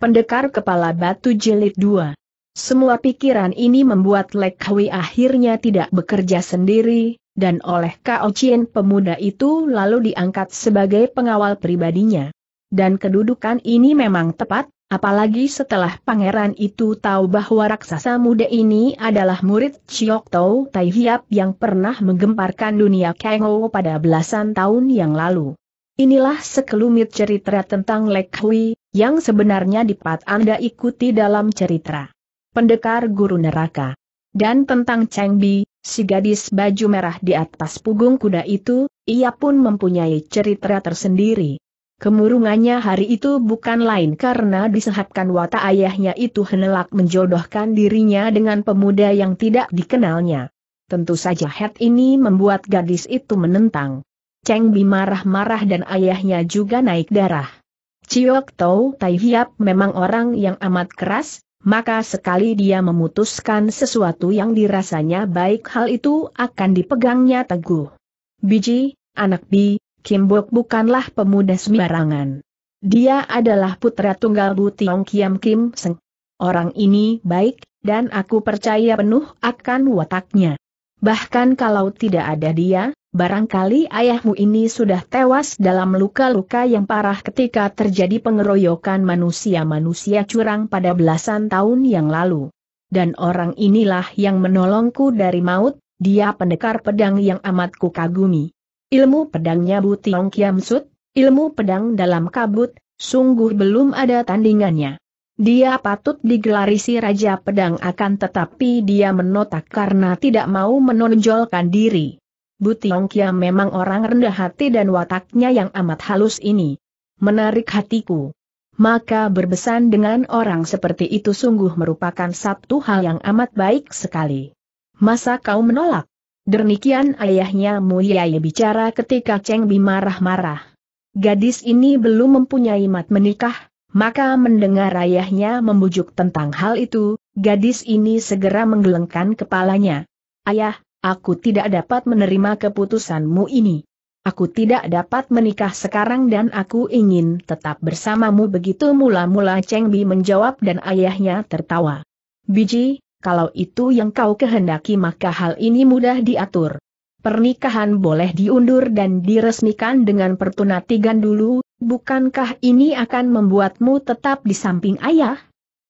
Pendekar Kepala Batu Jilid 2 Semua pikiran ini membuat Lek Hui akhirnya tidak bekerja sendiri, dan oleh Kao Chien pemuda itu lalu diangkat sebagai pengawal pribadinya. Dan kedudukan ini memang tepat, apalagi setelah pangeran itu tahu bahwa raksasa muda ini adalah murid Chiok Tau Tai Hiap yang pernah menggemparkan dunia Kengo pada belasan tahun yang lalu. Inilah sekelumit cerita tentang Lek Hui, yang sebenarnya dapat Anda ikuti dalam cerita Pendekar Guru Neraka. Dan tentang Cheng Bi, si gadis baju merah di atas punggung kuda itu, ia pun mempunyai cerita tersendiri. Kemurungannya hari itu bukan lain karena disehatkan watak ayahnya itu henelak menjodohkan dirinya dengan pemuda yang tidak dikenalnya. Tentu saja hat ini membuat gadis itu menentang. Cheng Bi marah-marah dan ayahnya juga naik darah. Ciok Tau Tai Hiap memang orang yang amat keras, maka sekali dia memutuskan sesuatu yang dirasanya baik hal itu akan dipegangnya teguh. Biji, anak Bi, Bok bukanlah pemuda sembarangan. Dia adalah putra tunggal Bu Tiong Kiam Kim Seng. Orang ini baik, dan aku percaya penuh akan wataknya. Bahkan kalau tidak ada dia, Barangkali ayahmu ini sudah tewas dalam luka-luka yang parah ketika terjadi pengeroyokan manusia-manusia curang pada belasan tahun yang lalu. Dan orang inilah yang menolongku dari maut, dia pendekar pedang yang amat kukagumi. Ilmu pedangnya Bu Tiong Kiam Sut, ilmu pedang dalam kabut, sungguh belum ada tandingannya. Dia patut digelarisi Raja Pedang akan tetapi dia menotak karena tidak mau menonjolkan diri. Bu Kia memang orang rendah hati dan wataknya yang amat halus ini. Menarik hatiku. Maka berbesan dengan orang seperti itu sungguh merupakan satu hal yang amat baik sekali. Masa kau menolak? Dernikian ayahnya Mulyai bicara ketika Cheng Bi marah-marah. Gadis ini belum mempunyai mat menikah, maka mendengar ayahnya membujuk tentang hal itu, gadis ini segera menggelengkan kepalanya. Ayah, Aku tidak dapat menerima keputusanmu ini. Aku tidak dapat menikah sekarang dan aku ingin tetap bersamamu begitu mula-mula Cheng Bi menjawab dan ayahnya tertawa. Biji, kalau itu yang kau kehendaki maka hal ini mudah diatur. Pernikahan boleh diundur dan diresmikan dengan pertunatigan dulu, bukankah ini akan membuatmu tetap di samping ayah?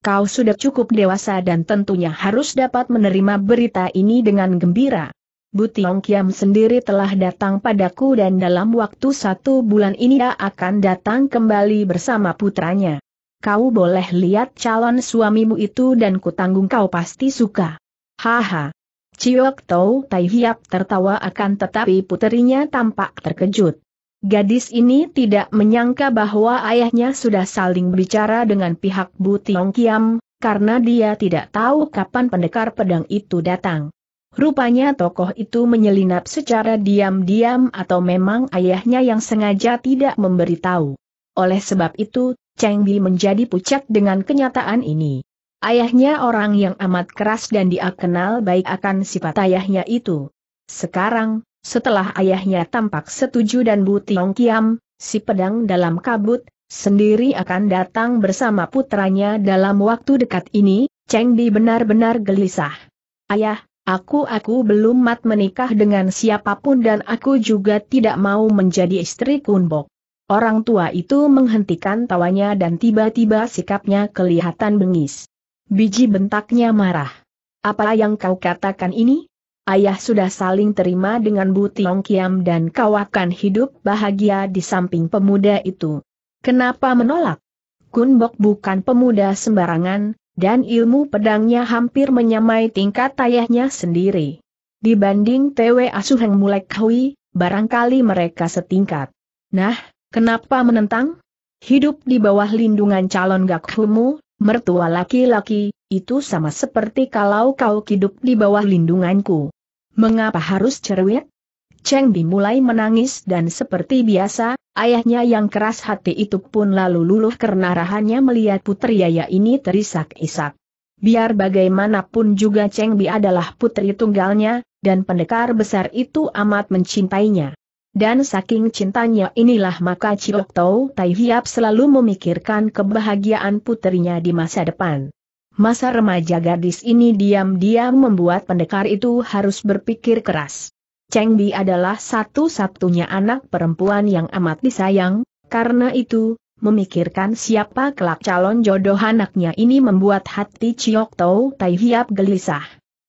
Kau sudah cukup dewasa dan tentunya harus dapat menerima berita ini dengan gembira. Butiong Kiam sendiri telah datang padaku dan dalam waktu satu bulan ini ia akan datang kembali bersama putranya. Kau boleh lihat calon suamimu itu dan kutanggung kau pasti suka. Haha. Ciok Tau Tai Hiap tertawa akan tetapi puterinya tampak terkejut. Gadis ini tidak menyangka bahwa ayahnya sudah saling bicara dengan pihak Bu Tiong Kiam, karena dia tidak tahu kapan pendekar pedang itu datang. Rupanya tokoh itu menyelinap secara diam-diam atau memang ayahnya yang sengaja tidak memberitahu. Oleh sebab itu, Cheng Bi menjadi pucat dengan kenyataan ini. Ayahnya orang yang amat keras dan dia kenal baik akan sifat ayahnya itu. Sekarang, setelah ayahnya tampak setuju dan Bu Tiong Kiam, si pedang dalam kabut, sendiri akan datang bersama putranya dalam waktu dekat ini, Cheng Di benar-benar gelisah. Ayah, aku-aku belum mat menikah dengan siapapun dan aku juga tidak mau menjadi istri Kunbok. Orang tua itu menghentikan tawanya dan tiba-tiba sikapnya kelihatan bengis. Biji bentaknya marah. Apa yang kau katakan ini? ayah sudah saling terima dengan Bu Tiong Kiam dan kau akan hidup bahagia di samping pemuda itu. Kenapa menolak? Kun Bok bukan pemuda sembarangan, dan ilmu pedangnya hampir menyamai tingkat ayahnya sendiri. Dibanding TW Asuheng Mulek Hui, barangkali mereka setingkat. Nah, kenapa menentang? Hidup di bawah lindungan calon gakhumu, mertua laki-laki, itu sama seperti kalau kau hidup di bawah lindunganku. Mengapa harus cerewet? Cheng Bi mulai menangis dan seperti biasa, ayahnya yang keras hati itu pun lalu luluh karena rahannya melihat putri Yaya ini terisak-isak. Biar bagaimanapun juga Cheng Bi adalah putri tunggalnya, dan pendekar besar itu amat mencintainya. Dan saking cintanya inilah maka Cilok Tau Tai Hiap selalu memikirkan kebahagiaan putrinya di masa depan. Masa remaja gadis ini diam-diam membuat pendekar itu harus berpikir keras. Cheng Bi adalah satu-satunya anak perempuan yang amat disayang, karena itu, memikirkan siapa kelak calon jodoh anaknya ini membuat hati Chiok Tau Tai Hiap gelisah.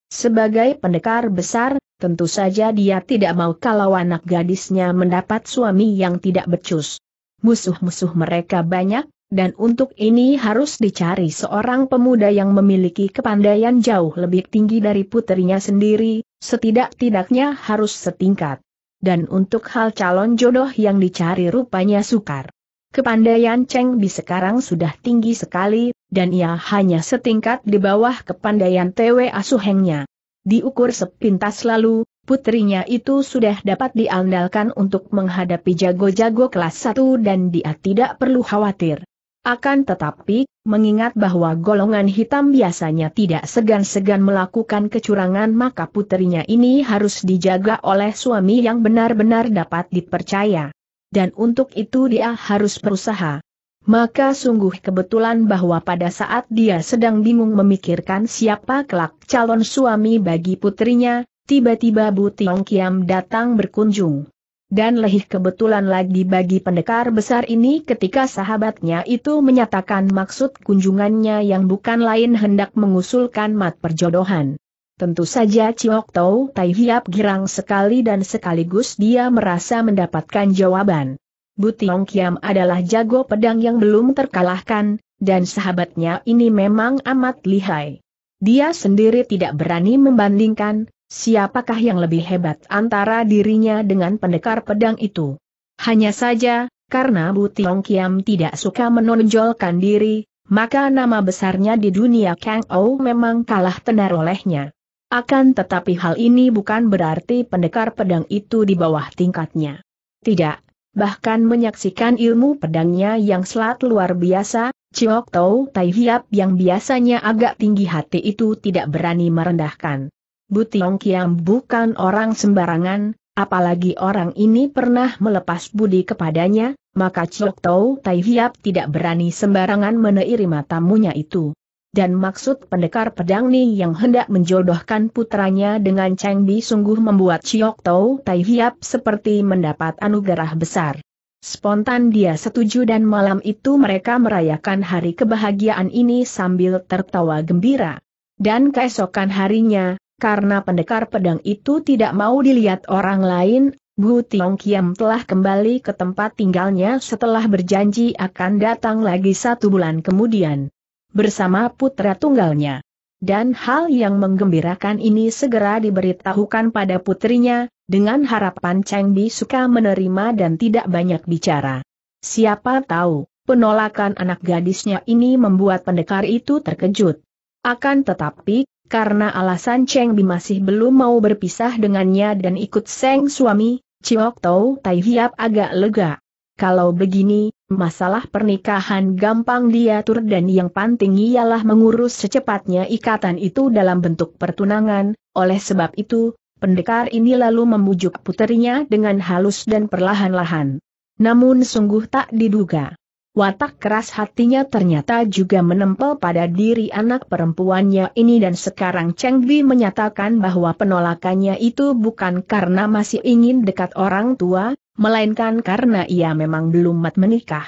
Sebagai pendekar besar, tentu saja dia tidak mau kalau anak gadisnya mendapat suami yang tidak becus. Musuh-musuh mereka banyak, dan untuk ini harus dicari seorang pemuda yang memiliki kepandaian jauh lebih tinggi dari putrinya sendiri, setidak-tidaknya harus setingkat. Dan untuk hal calon jodoh yang dicari rupanya sukar. Kepandaian Cheng Bi sekarang sudah tinggi sekali, dan ia hanya setingkat di bawah kepandaian TW Asuhengnya. Diukur sepintas lalu, putrinya itu sudah dapat diandalkan untuk menghadapi jago-jago kelas 1 dan dia tidak perlu khawatir. Akan tetapi, mengingat bahwa golongan hitam biasanya tidak segan-segan melakukan kecurangan maka putrinya ini harus dijaga oleh suami yang benar-benar dapat dipercaya. Dan untuk itu dia harus berusaha. Maka sungguh kebetulan bahwa pada saat dia sedang bingung memikirkan siapa kelak calon suami bagi putrinya, tiba-tiba Bu Tiong Kiam datang berkunjung. Dan lehih kebetulan lagi bagi pendekar besar ini ketika sahabatnya itu menyatakan maksud kunjungannya yang bukan lain hendak mengusulkan mat perjodohan. Tentu saja Ciok Tau Tai Hiap girang sekali dan sekaligus dia merasa mendapatkan jawaban. Butiong Kiam adalah jago pedang yang belum terkalahkan, dan sahabatnya ini memang amat lihai. Dia sendiri tidak berani membandingkan, Siapakah yang lebih hebat antara dirinya dengan pendekar pedang itu? Hanya saja, karena Tiong Kiam tidak suka menonjolkan diri, maka nama besarnya di dunia Kang Ou memang kalah tenar olehnya. Akan tetapi hal ini bukan berarti pendekar pedang itu di bawah tingkatnya. Tidak, bahkan menyaksikan ilmu pedangnya yang selat luar biasa, Chiok Tau Tai Hiap yang biasanya agak tinggi hati itu tidak berani merendahkan. Butiong Kiam bukan orang sembarangan, apalagi orang ini pernah melepas budi kepadanya, maka Chok Tau Tai Hiap tidak berani sembarangan menerima tamunya itu. Dan maksud pendekar pedang Ni yang hendak menjodohkan putranya dengan Cheng Bi sungguh membuat Chok Tau Tai Hiap seperti mendapat anugerah besar. Spontan dia setuju dan malam itu mereka merayakan hari kebahagiaan ini sambil tertawa gembira. Dan keesokan harinya, karena pendekar pedang itu tidak mau dilihat orang lain, Bu Tiong Kiam telah kembali ke tempat tinggalnya setelah berjanji akan datang lagi satu bulan kemudian. Bersama putra tunggalnya. Dan hal yang menggembirakan ini segera diberitahukan pada putrinya, dengan harapan Cheng Bi suka menerima dan tidak banyak bicara. Siapa tahu, penolakan anak gadisnya ini membuat pendekar itu terkejut. Akan tetapi, karena alasan Cheng Bi masih belum mau berpisah dengannya dan ikut Seng suami, Ciok Tau Tai Hiap agak lega. Kalau begini, masalah pernikahan gampang diatur dan yang penting ialah mengurus secepatnya ikatan itu dalam bentuk pertunangan, oleh sebab itu, pendekar ini lalu memujuk puterinya dengan halus dan perlahan-lahan. Namun sungguh tak diduga. Watak keras hatinya ternyata juga menempel pada diri anak perempuannya ini dan sekarang Cheng Bi menyatakan bahwa penolakannya itu bukan karena masih ingin dekat orang tua, melainkan karena ia memang belum mat menikah.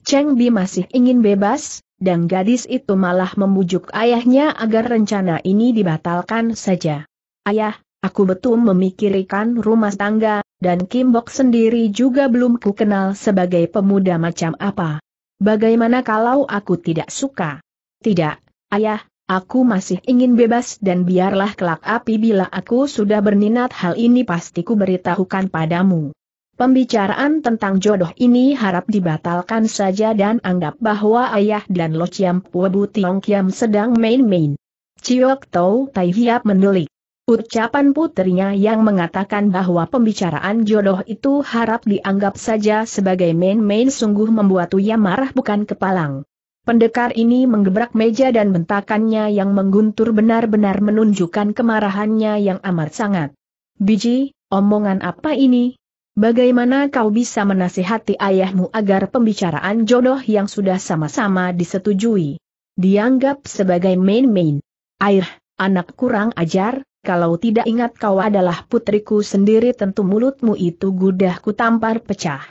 Cheng Bi masih ingin bebas, dan gadis itu malah membujuk ayahnya agar rencana ini dibatalkan saja. Ayah, aku betul memikirkan rumah tangga, dan Kim Bok sendiri juga belum kukenal sebagai pemuda macam apa. Bagaimana kalau aku tidak suka? Tidak, ayah, aku masih ingin bebas dan biarlah kelak api bila aku sudah berniat hal ini pasti ku beritahukan padamu. Pembicaraan tentang jodoh ini harap dibatalkan saja dan anggap bahwa ayah dan Lo Chiam Pue Bu Tiong Kiam sedang main-main. Ciok Tau Tai Hiap menulis. Ucapan putrinya yang mengatakan bahwa pembicaraan jodoh itu harap dianggap saja sebagai main-main sungguh membuat Uya marah bukan kepalang. Pendekar ini menggebrak meja dan bentakannya yang mengguntur benar-benar menunjukkan kemarahannya yang amat sangat. Biji, omongan apa ini? Bagaimana kau bisa menasihati ayahmu agar pembicaraan jodoh yang sudah sama-sama disetujui? Dianggap sebagai main-main. Air, anak kurang ajar, kalau tidak ingat kau adalah putriku sendiri tentu mulutmu itu gudahku tampar pecah.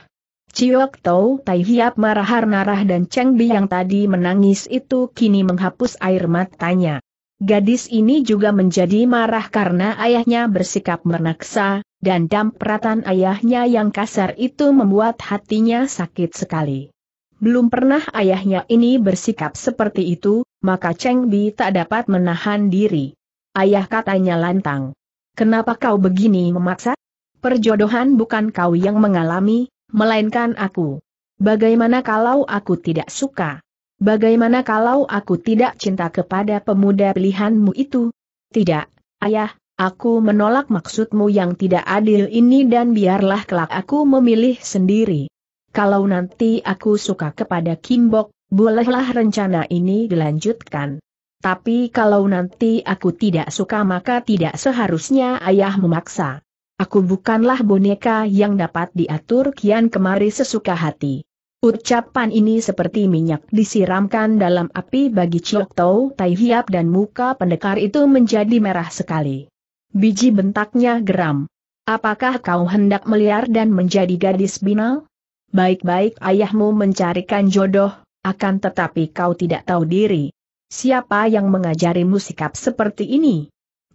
Ciyok Tau Tai Hiap marah-marah dan Cheng Bi yang tadi menangis itu kini menghapus air matanya. Gadis ini juga menjadi marah karena ayahnya bersikap menaksa, dan dampratan ayahnya yang kasar itu membuat hatinya sakit sekali. Belum pernah ayahnya ini bersikap seperti itu, maka Cheng Bi tak dapat menahan diri. Ayah katanya lantang. Kenapa kau begini memaksa? Perjodohan bukan kau yang mengalami, melainkan aku. Bagaimana kalau aku tidak suka? Bagaimana kalau aku tidak cinta kepada pemuda pilihanmu itu? Tidak, ayah, aku menolak maksudmu yang tidak adil ini dan biarlah kelak aku memilih sendiri. Kalau nanti aku suka kepada Kimbok, bolehlah rencana ini dilanjutkan. Tapi kalau nanti aku tidak suka maka tidak seharusnya ayah memaksa. Aku bukanlah boneka yang dapat diatur kian kemari sesuka hati. Ucapan ini seperti minyak disiramkan dalam api bagi Chiok Tau Tai Hiap dan muka pendekar itu menjadi merah sekali. Biji bentaknya geram. Apakah kau hendak meliar dan menjadi gadis binal? Baik-baik ayahmu mencarikan jodoh, akan tetapi kau tidak tahu diri. Siapa yang mengajarimu sikap seperti ini?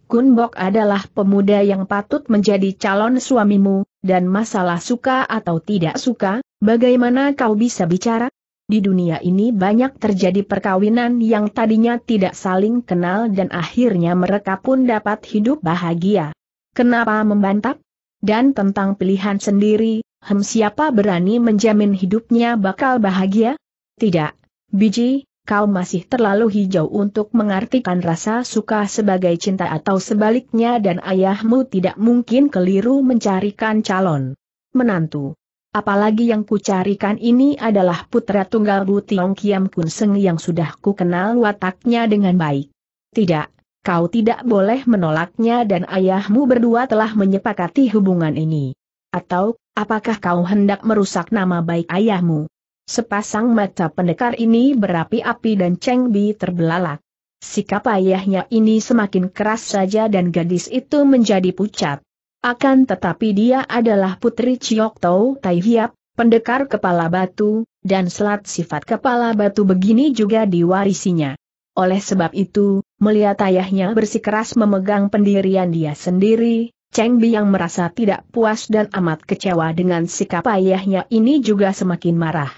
Kunbok adalah pemuda yang patut menjadi calon suamimu, dan masalah suka atau tidak suka, bagaimana kau bisa bicara? Di dunia ini banyak terjadi perkawinan yang tadinya tidak saling kenal dan akhirnya mereka pun dapat hidup bahagia. Kenapa membantap? Dan tentang pilihan sendiri, hem siapa berani menjamin hidupnya bakal bahagia? Tidak, biji, kau masih terlalu hijau untuk mengartikan rasa suka sebagai cinta atau sebaliknya dan ayahmu tidak mungkin keliru mencarikan calon menantu. Apalagi yang kucarikan ini adalah putra tunggal Bu Tiong Kiam Kun Seng yang sudah kukenal wataknya dengan baik. Tidak, kau tidak boleh menolaknya dan ayahmu berdua telah menyepakati hubungan ini. Atau, apakah kau hendak merusak nama baik ayahmu? Sepasang mata pendekar ini berapi-api dan Cheng Bi terbelalak. Sikap ayahnya ini semakin keras saja dan gadis itu menjadi pucat. Akan tetapi dia adalah putri Chiok Tau Tai Hiap, pendekar kepala batu, dan selat sifat kepala batu begini juga diwarisinya. Oleh sebab itu, melihat ayahnya bersikeras memegang pendirian dia sendiri, Cheng Bi yang merasa tidak puas dan amat kecewa dengan sikap ayahnya ini juga semakin marah.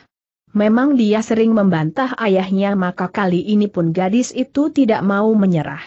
Memang dia sering membantah ayahnya maka kali ini pun gadis itu tidak mau menyerah.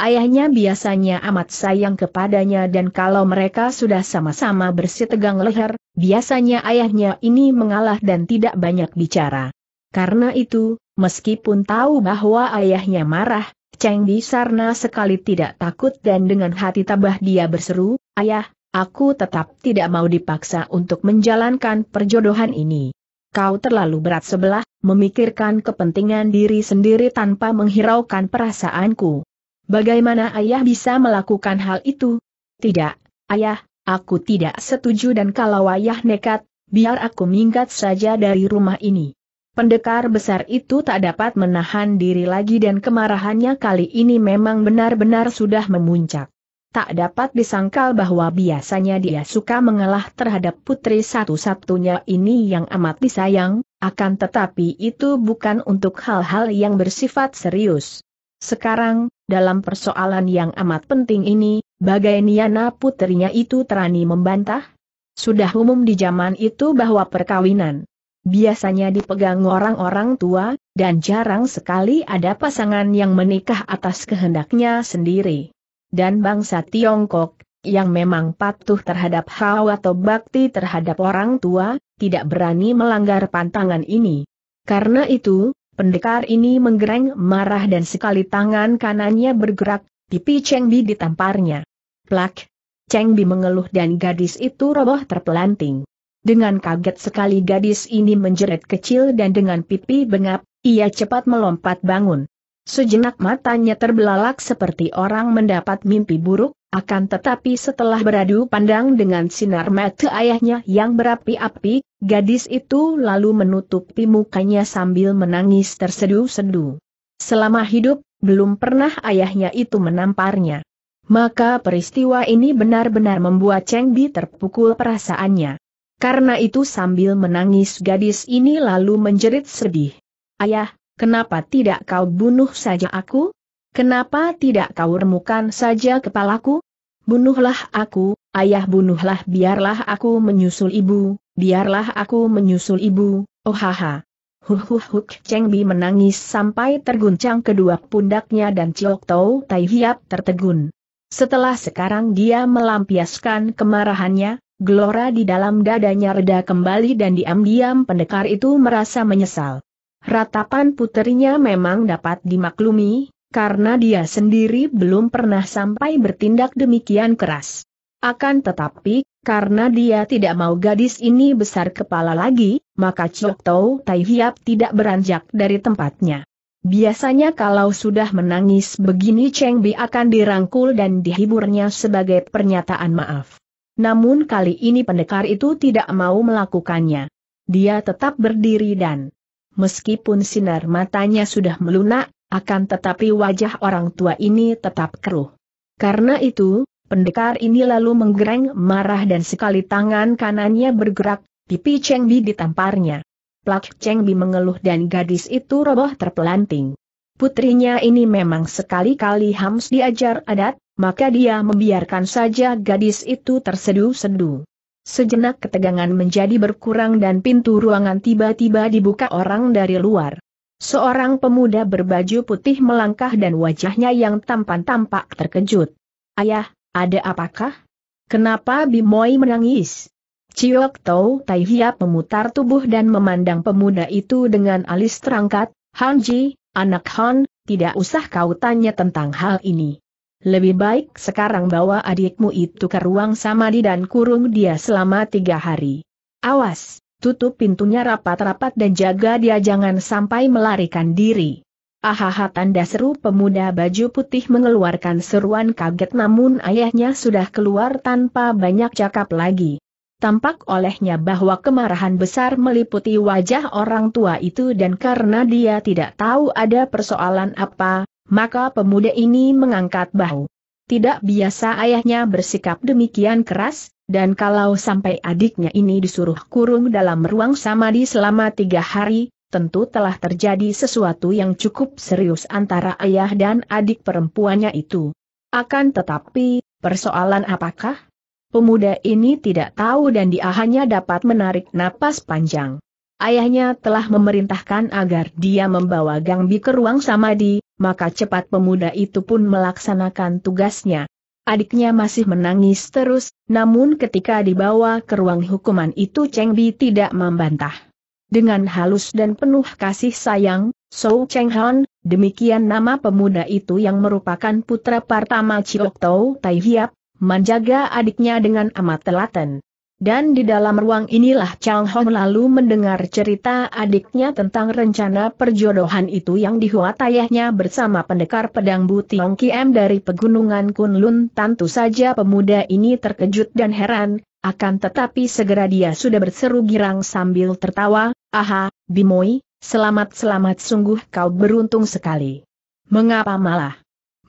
Ayahnya biasanya amat sayang kepadanya dan kalau mereka sudah sama-sama bersitegang leher, biasanya ayahnya ini mengalah dan tidak banyak bicara. Karena itu, meskipun tahu bahwa ayahnya marah, Cheng Di Sarna sekali tidak takut dan dengan hati tabah dia berseru, Ayah, aku tetap tidak mau dipaksa untuk menjalankan perjodohan ini kau terlalu berat sebelah, memikirkan kepentingan diri sendiri tanpa menghiraukan perasaanku. Bagaimana ayah bisa melakukan hal itu? Tidak, ayah, aku tidak setuju dan kalau ayah nekat, biar aku minggat saja dari rumah ini. Pendekar besar itu tak dapat menahan diri lagi dan kemarahannya kali ini memang benar-benar sudah memuncak tak dapat disangkal bahwa biasanya dia suka mengalah terhadap putri satu-satunya ini yang amat disayang, akan tetapi itu bukan untuk hal-hal yang bersifat serius. Sekarang, dalam persoalan yang amat penting ini, bagai Niana putrinya itu terani membantah? Sudah umum di zaman itu bahwa perkawinan biasanya dipegang orang-orang tua, dan jarang sekali ada pasangan yang menikah atas kehendaknya sendiri dan bangsa Tiongkok, yang memang patuh terhadap hawa atau bakti terhadap orang tua, tidak berani melanggar pantangan ini. Karena itu, pendekar ini menggereng marah dan sekali tangan kanannya bergerak, pipi Cheng Bi ditamparnya. Plak! Cheng Bi mengeluh dan gadis itu roboh terpelanting. Dengan kaget sekali gadis ini menjerit kecil dan dengan pipi bengap, ia cepat melompat bangun. Sejenak matanya terbelalak seperti orang mendapat mimpi buruk, akan tetapi setelah beradu pandang dengan sinar mata ayahnya yang berapi-api, gadis itu lalu menutupi mukanya sambil menangis tersedu-sedu. Selama hidup, belum pernah ayahnya itu menamparnya. Maka peristiwa ini benar-benar membuat Cheng Bi terpukul perasaannya. Karena itu sambil menangis gadis ini lalu menjerit sedih. Ayah, Kenapa tidak kau bunuh saja aku? Kenapa tidak kau remukan saja kepalaku? Bunuhlah aku, ayah bunuhlah biarlah aku menyusul ibu, biarlah aku menyusul ibu, oh ha Huh huh huh Cheng Bi menangis sampai terguncang kedua pundaknya dan Chiok Tau Tai Hiap tertegun. Setelah sekarang dia melampiaskan kemarahannya, gelora di dalam dadanya reda kembali dan diam-diam pendekar itu merasa menyesal. Ratapan puterinya memang dapat dimaklumi, karena dia sendiri belum pernah sampai bertindak demikian keras. Akan tetapi, karena dia tidak mau gadis ini besar kepala lagi, maka Chok Tau Tai Hiap tidak beranjak dari tempatnya. Biasanya kalau sudah menangis begini Cheng Bi akan dirangkul dan dihiburnya sebagai pernyataan maaf. Namun kali ini pendekar itu tidak mau melakukannya. Dia tetap berdiri dan meskipun sinar matanya sudah melunak, akan tetapi wajah orang tua ini tetap keruh. Karena itu, pendekar ini lalu menggereng marah dan sekali tangan kanannya bergerak, pipi Cheng Bi ditamparnya. Plak Cheng Bi mengeluh dan gadis itu roboh terpelanting. Putrinya ini memang sekali-kali hams diajar adat, maka dia membiarkan saja gadis itu terseduh-seduh. Sejenak ketegangan menjadi berkurang dan pintu ruangan tiba-tiba dibuka orang dari luar. Seorang pemuda berbaju putih melangkah dan wajahnya yang tampan tampak terkejut. Ayah, ada apakah? Kenapa Bimoy menangis? Ciok Tau Tai Hiap memutar tubuh dan memandang pemuda itu dengan alis terangkat, Han Ji, anak Han, tidak usah kau tanya tentang hal ini. Lebih baik sekarang bawa adikmu itu ke ruang samadi dan kurung dia selama tiga hari. Awas, tutup pintunya rapat-rapat dan jaga dia jangan sampai melarikan diri. Ahaha tanda seru pemuda baju putih mengeluarkan seruan kaget namun ayahnya sudah keluar tanpa banyak cakap lagi. Tampak olehnya bahwa kemarahan besar meliputi wajah orang tua itu dan karena dia tidak tahu ada persoalan apa, maka pemuda ini mengangkat bahu. Tidak biasa ayahnya bersikap demikian keras, dan kalau sampai adiknya ini disuruh kurung dalam ruang samadi selama tiga hari, tentu telah terjadi sesuatu yang cukup serius antara ayah dan adik perempuannya itu. Akan tetapi, persoalan apakah? Pemuda ini tidak tahu dan dia hanya dapat menarik napas panjang. Ayahnya telah memerintahkan agar dia membawa Gangbi ke ruang samadi, maka cepat pemuda itu pun melaksanakan tugasnya. Adiknya masih menangis terus, namun ketika dibawa ke ruang hukuman itu Cheng Bi tidak membantah. Dengan halus dan penuh kasih sayang, Sou Cheng Han, demikian nama pemuda itu yang merupakan putra pertama Chiok Tau Tai Hiap, menjaga adiknya dengan amat telaten. Dan di dalam ruang inilah Chang Hong lalu mendengar cerita adiknya tentang rencana perjodohan itu yang dihuat ayahnya bersama pendekar pedang Bu Tiong Kiem dari pegunungan Kunlun. Tentu saja pemuda ini terkejut dan heran, akan tetapi segera dia sudah berseru girang sambil tertawa, Aha, Bimoi, selamat-selamat sungguh kau beruntung sekali. Mengapa malah?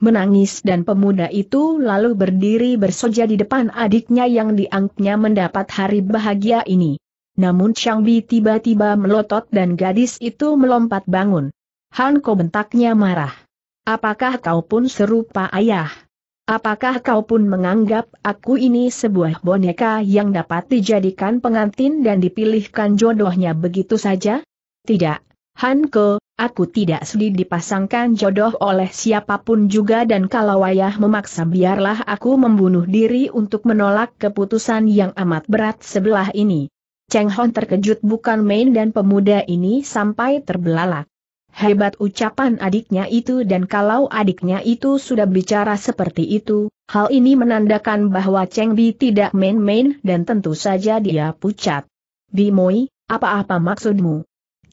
menangis dan pemuda itu lalu berdiri bersoja di depan adiknya yang diangknya mendapat hari bahagia ini. Namun Chang Bi tiba-tiba melotot dan gadis itu melompat bangun. Han Ko bentaknya marah. Apakah kau pun serupa ayah? Apakah kau pun menganggap aku ini sebuah boneka yang dapat dijadikan pengantin dan dipilihkan jodohnya begitu saja? Tidak, Hanko, Aku tidak sedih dipasangkan jodoh oleh siapapun juga dan kalau ayah memaksa biarlah aku membunuh diri untuk menolak keputusan yang amat berat sebelah ini. Cheng Hon terkejut bukan main dan pemuda ini sampai terbelalak. Hebat ucapan adiknya itu dan kalau adiknya itu sudah bicara seperti itu, hal ini menandakan bahwa Cheng Bi tidak main-main dan tentu saja dia pucat. Bi Moi, apa-apa maksudmu?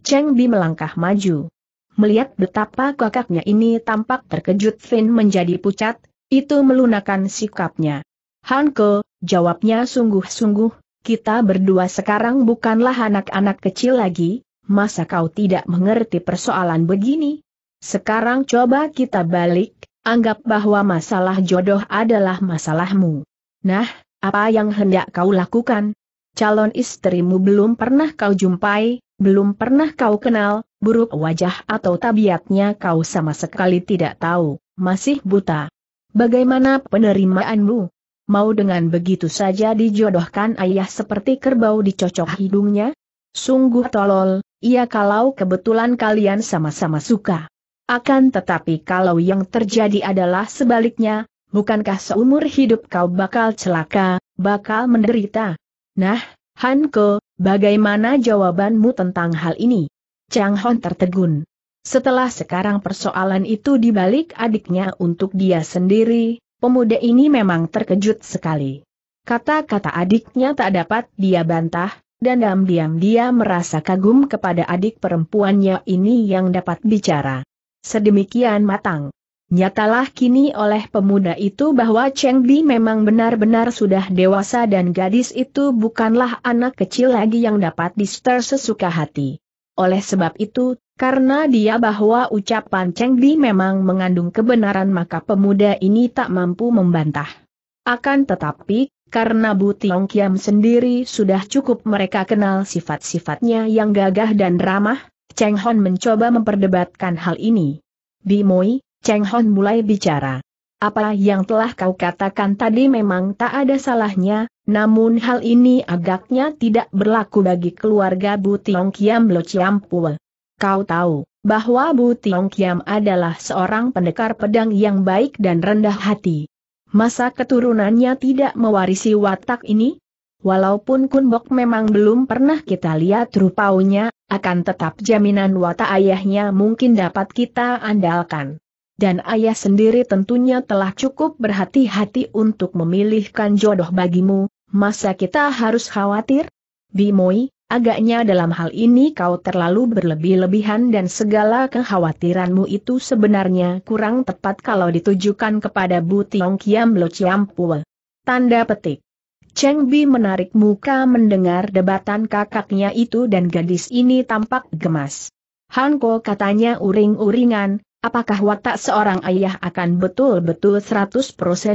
Cheng Bi melangkah maju. Melihat betapa kakaknya ini tampak terkejut Finn menjadi pucat, itu melunakan sikapnya. Hanko, jawabnya sungguh-sungguh, kita berdua sekarang bukanlah anak-anak kecil lagi, masa kau tidak mengerti persoalan begini? Sekarang coba kita balik, anggap bahwa masalah jodoh adalah masalahmu. Nah, apa yang hendak kau lakukan? Calon istrimu belum pernah kau jumpai, belum pernah kau kenal, buruk wajah atau tabiatnya kau sama sekali tidak tahu, masih buta. Bagaimana penerimaanmu? Mau dengan begitu saja dijodohkan ayah seperti kerbau dicocok hidungnya? Sungguh tolol, iya kalau kebetulan kalian sama-sama suka. Akan tetapi kalau yang terjadi adalah sebaliknya, bukankah seumur hidup kau bakal celaka, bakal menderita? Nah, Hanko, Bagaimana jawabanmu tentang hal ini? Chang Hon tertegun. Setelah sekarang persoalan itu dibalik adiknya untuk dia sendiri, pemuda ini memang terkejut sekali. Kata-kata adiknya tak dapat dia bantah, dan diam-diam dia merasa kagum kepada adik perempuannya ini yang dapat bicara. Sedemikian matang. Nyatalah kini oleh pemuda itu bahwa Cheng Bi memang benar-benar sudah dewasa dan gadis itu bukanlah anak kecil lagi yang dapat disetir sesuka hati. Oleh sebab itu, karena dia bahwa ucapan Cheng Bi memang mengandung kebenaran maka pemuda ini tak mampu membantah. Akan tetapi, karena Bu Tiong Kiam sendiri sudah cukup mereka kenal sifat-sifatnya yang gagah dan ramah, Cheng Hon mencoba memperdebatkan hal ini. Moi. Cheng Hon mulai bicara. Apa yang telah kau katakan tadi memang tak ada salahnya, namun hal ini agaknya tidak berlaku bagi keluarga Bu Tiong Kiam Lo Chiam Pue. Kau tahu, bahwa Bu Tiong Kiam adalah seorang pendekar pedang yang baik dan rendah hati. Masa keturunannya tidak mewarisi watak ini? Walaupun Kunbok memang belum pernah kita lihat rupaunya, akan tetap jaminan watak ayahnya mungkin dapat kita andalkan dan ayah sendiri tentunya telah cukup berhati-hati untuk memilihkan jodoh bagimu, masa kita harus khawatir? Bimoi, agaknya dalam hal ini kau terlalu berlebih-lebihan dan segala kekhawatiranmu itu sebenarnya kurang tepat kalau ditujukan kepada Bu Tiong Kiam Lo Chiam Pua. Tanda petik. Cheng Bi menarik muka mendengar debatan kakaknya itu dan gadis ini tampak gemas. Hanko katanya uring-uringan, Apakah watak seorang ayah akan betul-betul 100%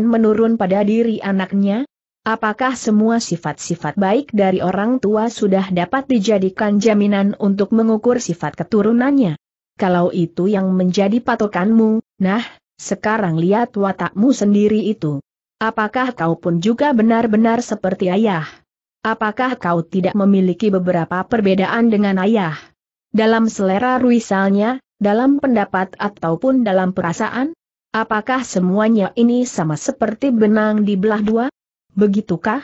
menurun pada diri anaknya? Apakah semua sifat-sifat baik dari orang tua sudah dapat dijadikan jaminan untuk mengukur sifat keturunannya? Kalau itu yang menjadi patokanmu, nah, sekarang lihat watakmu sendiri itu. Apakah kau pun juga benar-benar seperti ayah? Apakah kau tidak memiliki beberapa perbedaan dengan ayah? Dalam selera ruisalnya, dalam pendapat ataupun dalam perasaan? Apakah semuanya ini sama seperti benang di belah dua? Begitukah?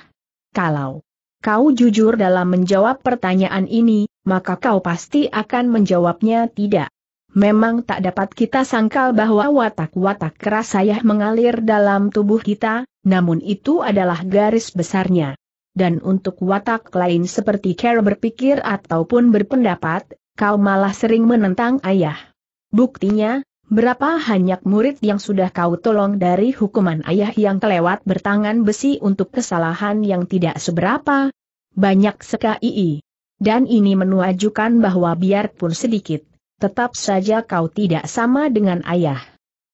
Kalau kau jujur dalam menjawab pertanyaan ini, maka kau pasti akan menjawabnya tidak. Memang tak dapat kita sangkal bahwa watak-watak keras saya mengalir dalam tubuh kita, namun itu adalah garis besarnya. Dan untuk watak lain seperti cara berpikir ataupun berpendapat, kau malah sering menentang ayah. Buktinya, berapa banyak murid yang sudah kau tolong dari hukuman ayah yang kelewat bertangan besi untuk kesalahan yang tidak seberapa? Banyak sekali. Dan ini menunjukkan bahwa biarpun sedikit, tetap saja kau tidak sama dengan ayah.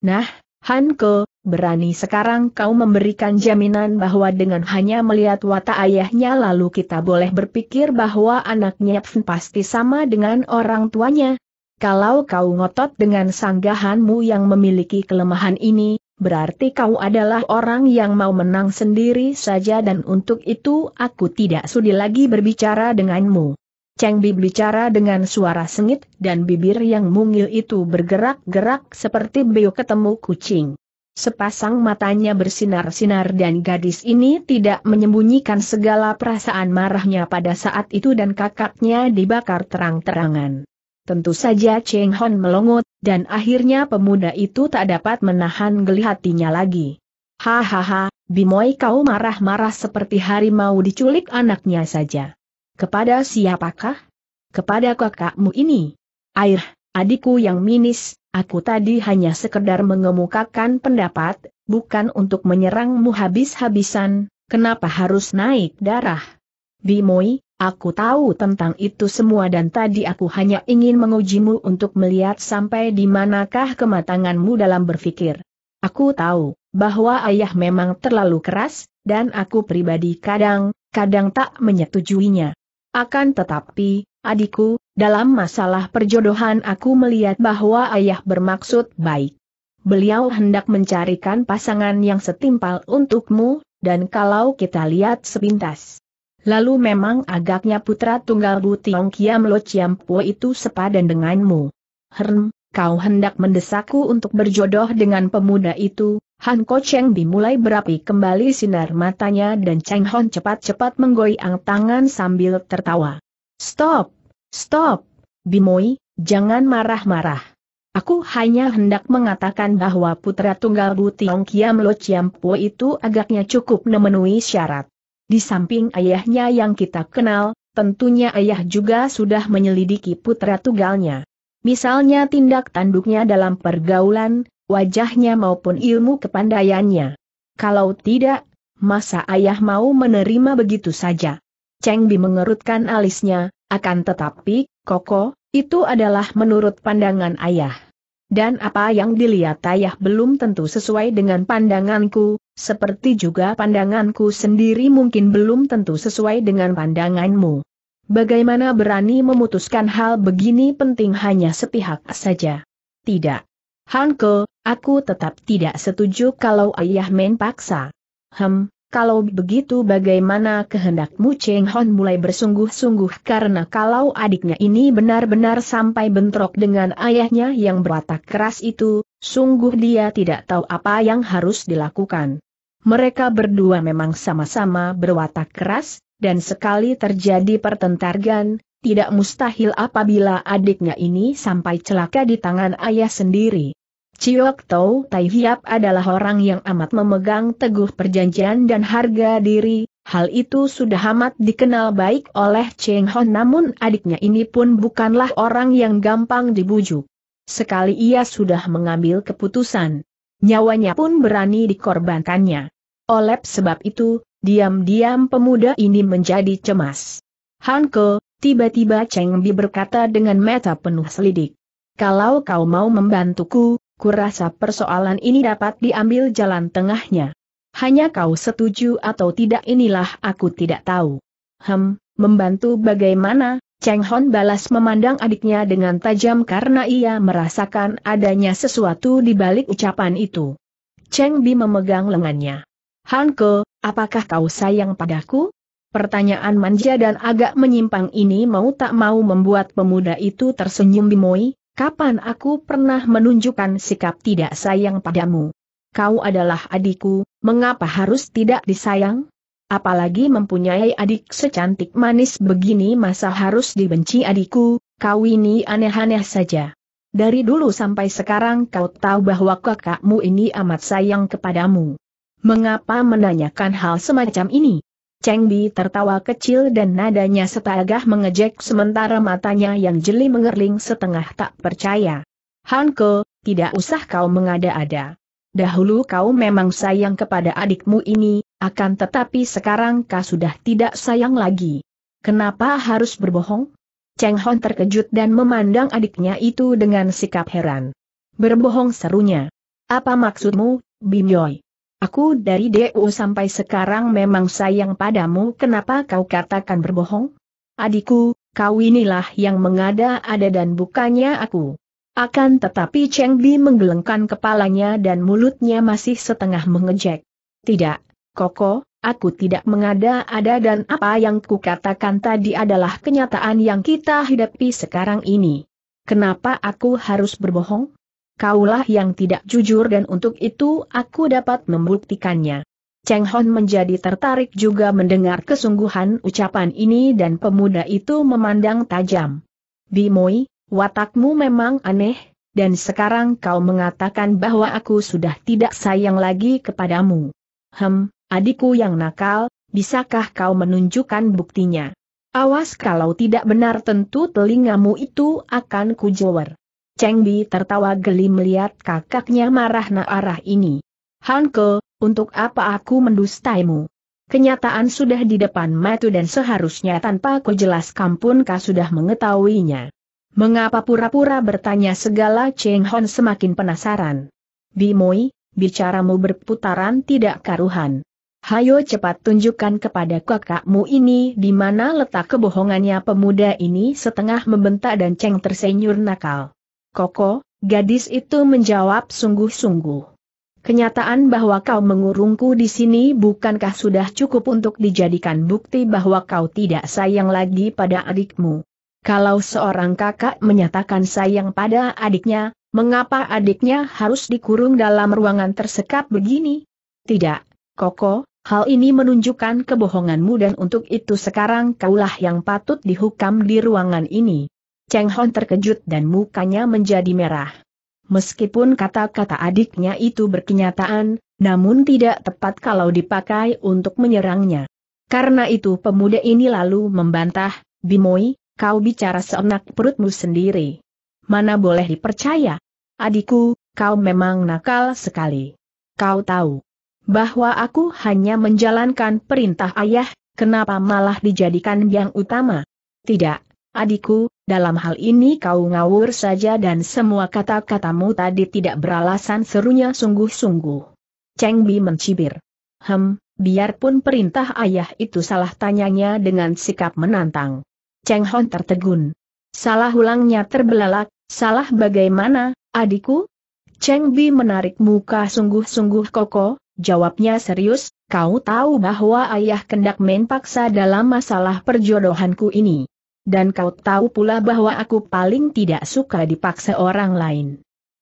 Nah, Hanko, Berani sekarang kau memberikan jaminan bahwa dengan hanya melihat watak ayahnya lalu kita boleh berpikir bahwa anaknya pasti sama dengan orang tuanya. Kalau kau ngotot dengan sanggahanmu yang memiliki kelemahan ini, berarti kau adalah orang yang mau menang sendiri saja dan untuk itu aku tidak sudi lagi berbicara denganmu. Cheng Bi bicara dengan suara sengit dan bibir yang mungil itu bergerak-gerak seperti beo ketemu kucing. Sepasang matanya bersinar-sinar dan gadis ini tidak menyembunyikan segala perasaan marahnya pada saat itu dan kakaknya dibakar terang-terangan. Tentu saja Cheng Hon melongot, dan akhirnya pemuda itu tak dapat menahan geli hatinya lagi. Hahaha, Bimoy kau marah-marah seperti harimau diculik anaknya saja. Kepada siapakah? Kepada kakakmu ini. Air, Adikku yang minis, aku tadi hanya sekedar mengemukakan pendapat, bukan untuk menyerangmu habis-habisan, kenapa harus naik darah? Bimoi, aku tahu tentang itu semua dan tadi aku hanya ingin mengujimu untuk melihat sampai di manakah kematanganmu dalam berpikir. Aku tahu, bahwa ayah memang terlalu keras, dan aku pribadi kadang, kadang tak menyetujuinya. Akan tetapi, adikku, dalam masalah perjodohan aku melihat bahwa ayah bermaksud baik. Beliau hendak mencarikan pasangan yang setimpal untukmu, dan kalau kita lihat sepintas. Lalu memang agaknya putra tunggal Bu Tiong Kiam Lo Chiam Po itu sepadan denganmu. Herm, kau hendak mendesakku untuk berjodoh dengan pemuda itu, Han Ko Cheng dimulai berapi kembali sinar matanya dan Cheng Hon cepat-cepat menggoyang tangan sambil tertawa. Stop! Stop, Bimoi, jangan marah-marah. Aku hanya hendak mengatakan bahwa putra tunggal Bu Tiong Kiam Lo Chiam Po itu agaknya cukup memenuhi syarat. Di samping ayahnya yang kita kenal, tentunya ayah juga sudah menyelidiki putra tunggalnya. Misalnya tindak tanduknya dalam pergaulan, wajahnya maupun ilmu kepandaiannya. Kalau tidak, masa ayah mau menerima begitu saja? Cheng Bi mengerutkan alisnya, akan tetapi, Koko, itu adalah menurut pandangan ayah. Dan apa yang dilihat ayah belum tentu sesuai dengan pandanganku, seperti juga pandanganku sendiri mungkin belum tentu sesuai dengan pandanganmu. Bagaimana berani memutuskan hal begini penting hanya sepihak saja? Tidak. Hanko, aku tetap tidak setuju kalau ayah main paksa. Hem, kalau begitu bagaimana kehendakmu Cheng Hon mulai bersungguh-sungguh karena kalau adiknya ini benar-benar sampai bentrok dengan ayahnya yang berwatak keras itu, sungguh dia tidak tahu apa yang harus dilakukan. Mereka berdua memang sama-sama berwatak keras, dan sekali terjadi pertentargan, tidak mustahil apabila adiknya ini sampai celaka di tangan ayah sendiri. Ciok Tau Tai Hiap adalah orang yang amat memegang teguh perjanjian dan harga diri, hal itu sudah amat dikenal baik oleh Cheng Hon namun adiknya ini pun bukanlah orang yang gampang dibujuk. Sekali ia sudah mengambil keputusan, nyawanya pun berani dikorbankannya. Oleh sebab itu, diam-diam pemuda ini menjadi cemas. Hanke, tiba-tiba Cheng Bi berkata dengan mata penuh selidik. Kalau kau mau membantuku, kurasa persoalan ini dapat diambil jalan tengahnya. Hanya kau setuju atau tidak inilah aku tidak tahu. Hem, membantu bagaimana? Cheng Hon balas memandang adiknya dengan tajam karena ia merasakan adanya sesuatu di balik ucapan itu. Cheng Bi memegang lengannya. Ke, apakah kau sayang padaku? Pertanyaan manja dan agak menyimpang ini mau tak mau membuat pemuda itu tersenyum bimoi, Kapan aku pernah menunjukkan sikap tidak sayang padamu? Kau adalah adikku, mengapa harus tidak disayang? Apalagi mempunyai adik secantik manis begini masa harus dibenci adikku, kau ini aneh-aneh saja. Dari dulu sampai sekarang kau tahu bahwa kakakmu ini amat sayang kepadamu. Mengapa menanyakan hal semacam ini? Cheng Bi tertawa kecil dan nadanya setagah mengejek sementara matanya yang jeli mengerling setengah tak percaya. Hanke, tidak usah kau mengada-ada. Dahulu kau memang sayang kepada adikmu ini, akan tetapi sekarang kau sudah tidak sayang lagi. Kenapa harus berbohong? Cheng Hon terkejut dan memandang adiknya itu dengan sikap heran. Berbohong serunya. Apa maksudmu, Bim Yoi? Aku dari DU sampai sekarang memang sayang padamu kenapa kau katakan berbohong? Adikku, kau inilah yang mengada-ada dan bukannya aku. Akan tetapi Cheng Li menggelengkan kepalanya dan mulutnya masih setengah mengejek. Tidak, Koko, aku tidak mengada-ada dan apa yang kukatakan tadi adalah kenyataan yang kita hadapi sekarang ini. Kenapa aku harus berbohong? kaulah yang tidak jujur dan untuk itu aku dapat membuktikannya. Cheng Hon menjadi tertarik juga mendengar kesungguhan ucapan ini dan pemuda itu memandang tajam. Bimoi, watakmu memang aneh, dan sekarang kau mengatakan bahwa aku sudah tidak sayang lagi kepadamu. Hem, adikku yang nakal, bisakah kau menunjukkan buktinya? Awas kalau tidak benar tentu telingamu itu akan kujewer. Cheng Bi tertawa geli melihat kakaknya marah naarah ini. Hanko, untuk apa aku mendustaimu? Kenyataan sudah di depan matu dan seharusnya tanpa ku jelaskan pun kau sudah mengetahuinya. Mengapa pura-pura bertanya segala Cheng Hon semakin penasaran? Bi Bimoi, bicaramu berputaran tidak karuhan. Hayo cepat tunjukkan kepada kakakmu ini di mana letak kebohongannya pemuda ini setengah membentak dan Cheng tersenyur nakal. Koko, gadis itu menjawab sungguh-sungguh. Kenyataan bahwa kau mengurungku di sini bukankah sudah cukup untuk dijadikan bukti bahwa kau tidak sayang lagi pada adikmu? Kalau seorang kakak menyatakan sayang pada adiknya, mengapa adiknya harus dikurung dalam ruangan tersekat begini? Tidak, Koko, hal ini menunjukkan kebohonganmu dan untuk itu sekarang kaulah yang patut dihukam di ruangan ini. Cheng Hon terkejut dan mukanya menjadi merah. Meskipun kata-kata adiknya itu berkenyataan, namun tidak tepat kalau dipakai untuk menyerangnya. Karena itu pemuda ini lalu membantah, Bimoi, kau bicara seenak perutmu sendiri. Mana boleh dipercaya? Adikku, kau memang nakal sekali. Kau tahu bahwa aku hanya menjalankan perintah ayah, kenapa malah dijadikan yang utama? Tidak, Adikku, dalam hal ini kau ngawur saja dan semua kata-katamu tadi tidak beralasan serunya sungguh-sungguh. Cheng Bi mencibir. Hem, biarpun perintah ayah itu salah tanyanya dengan sikap menantang. Cheng Hon tertegun. Salah ulangnya terbelalak, salah bagaimana, adikku? Cheng Bi menarik muka sungguh-sungguh kokoh, jawabnya serius, kau tahu bahwa ayah kendak main paksa dalam masalah perjodohanku ini. Dan kau tahu pula bahwa aku paling tidak suka dipaksa orang lain.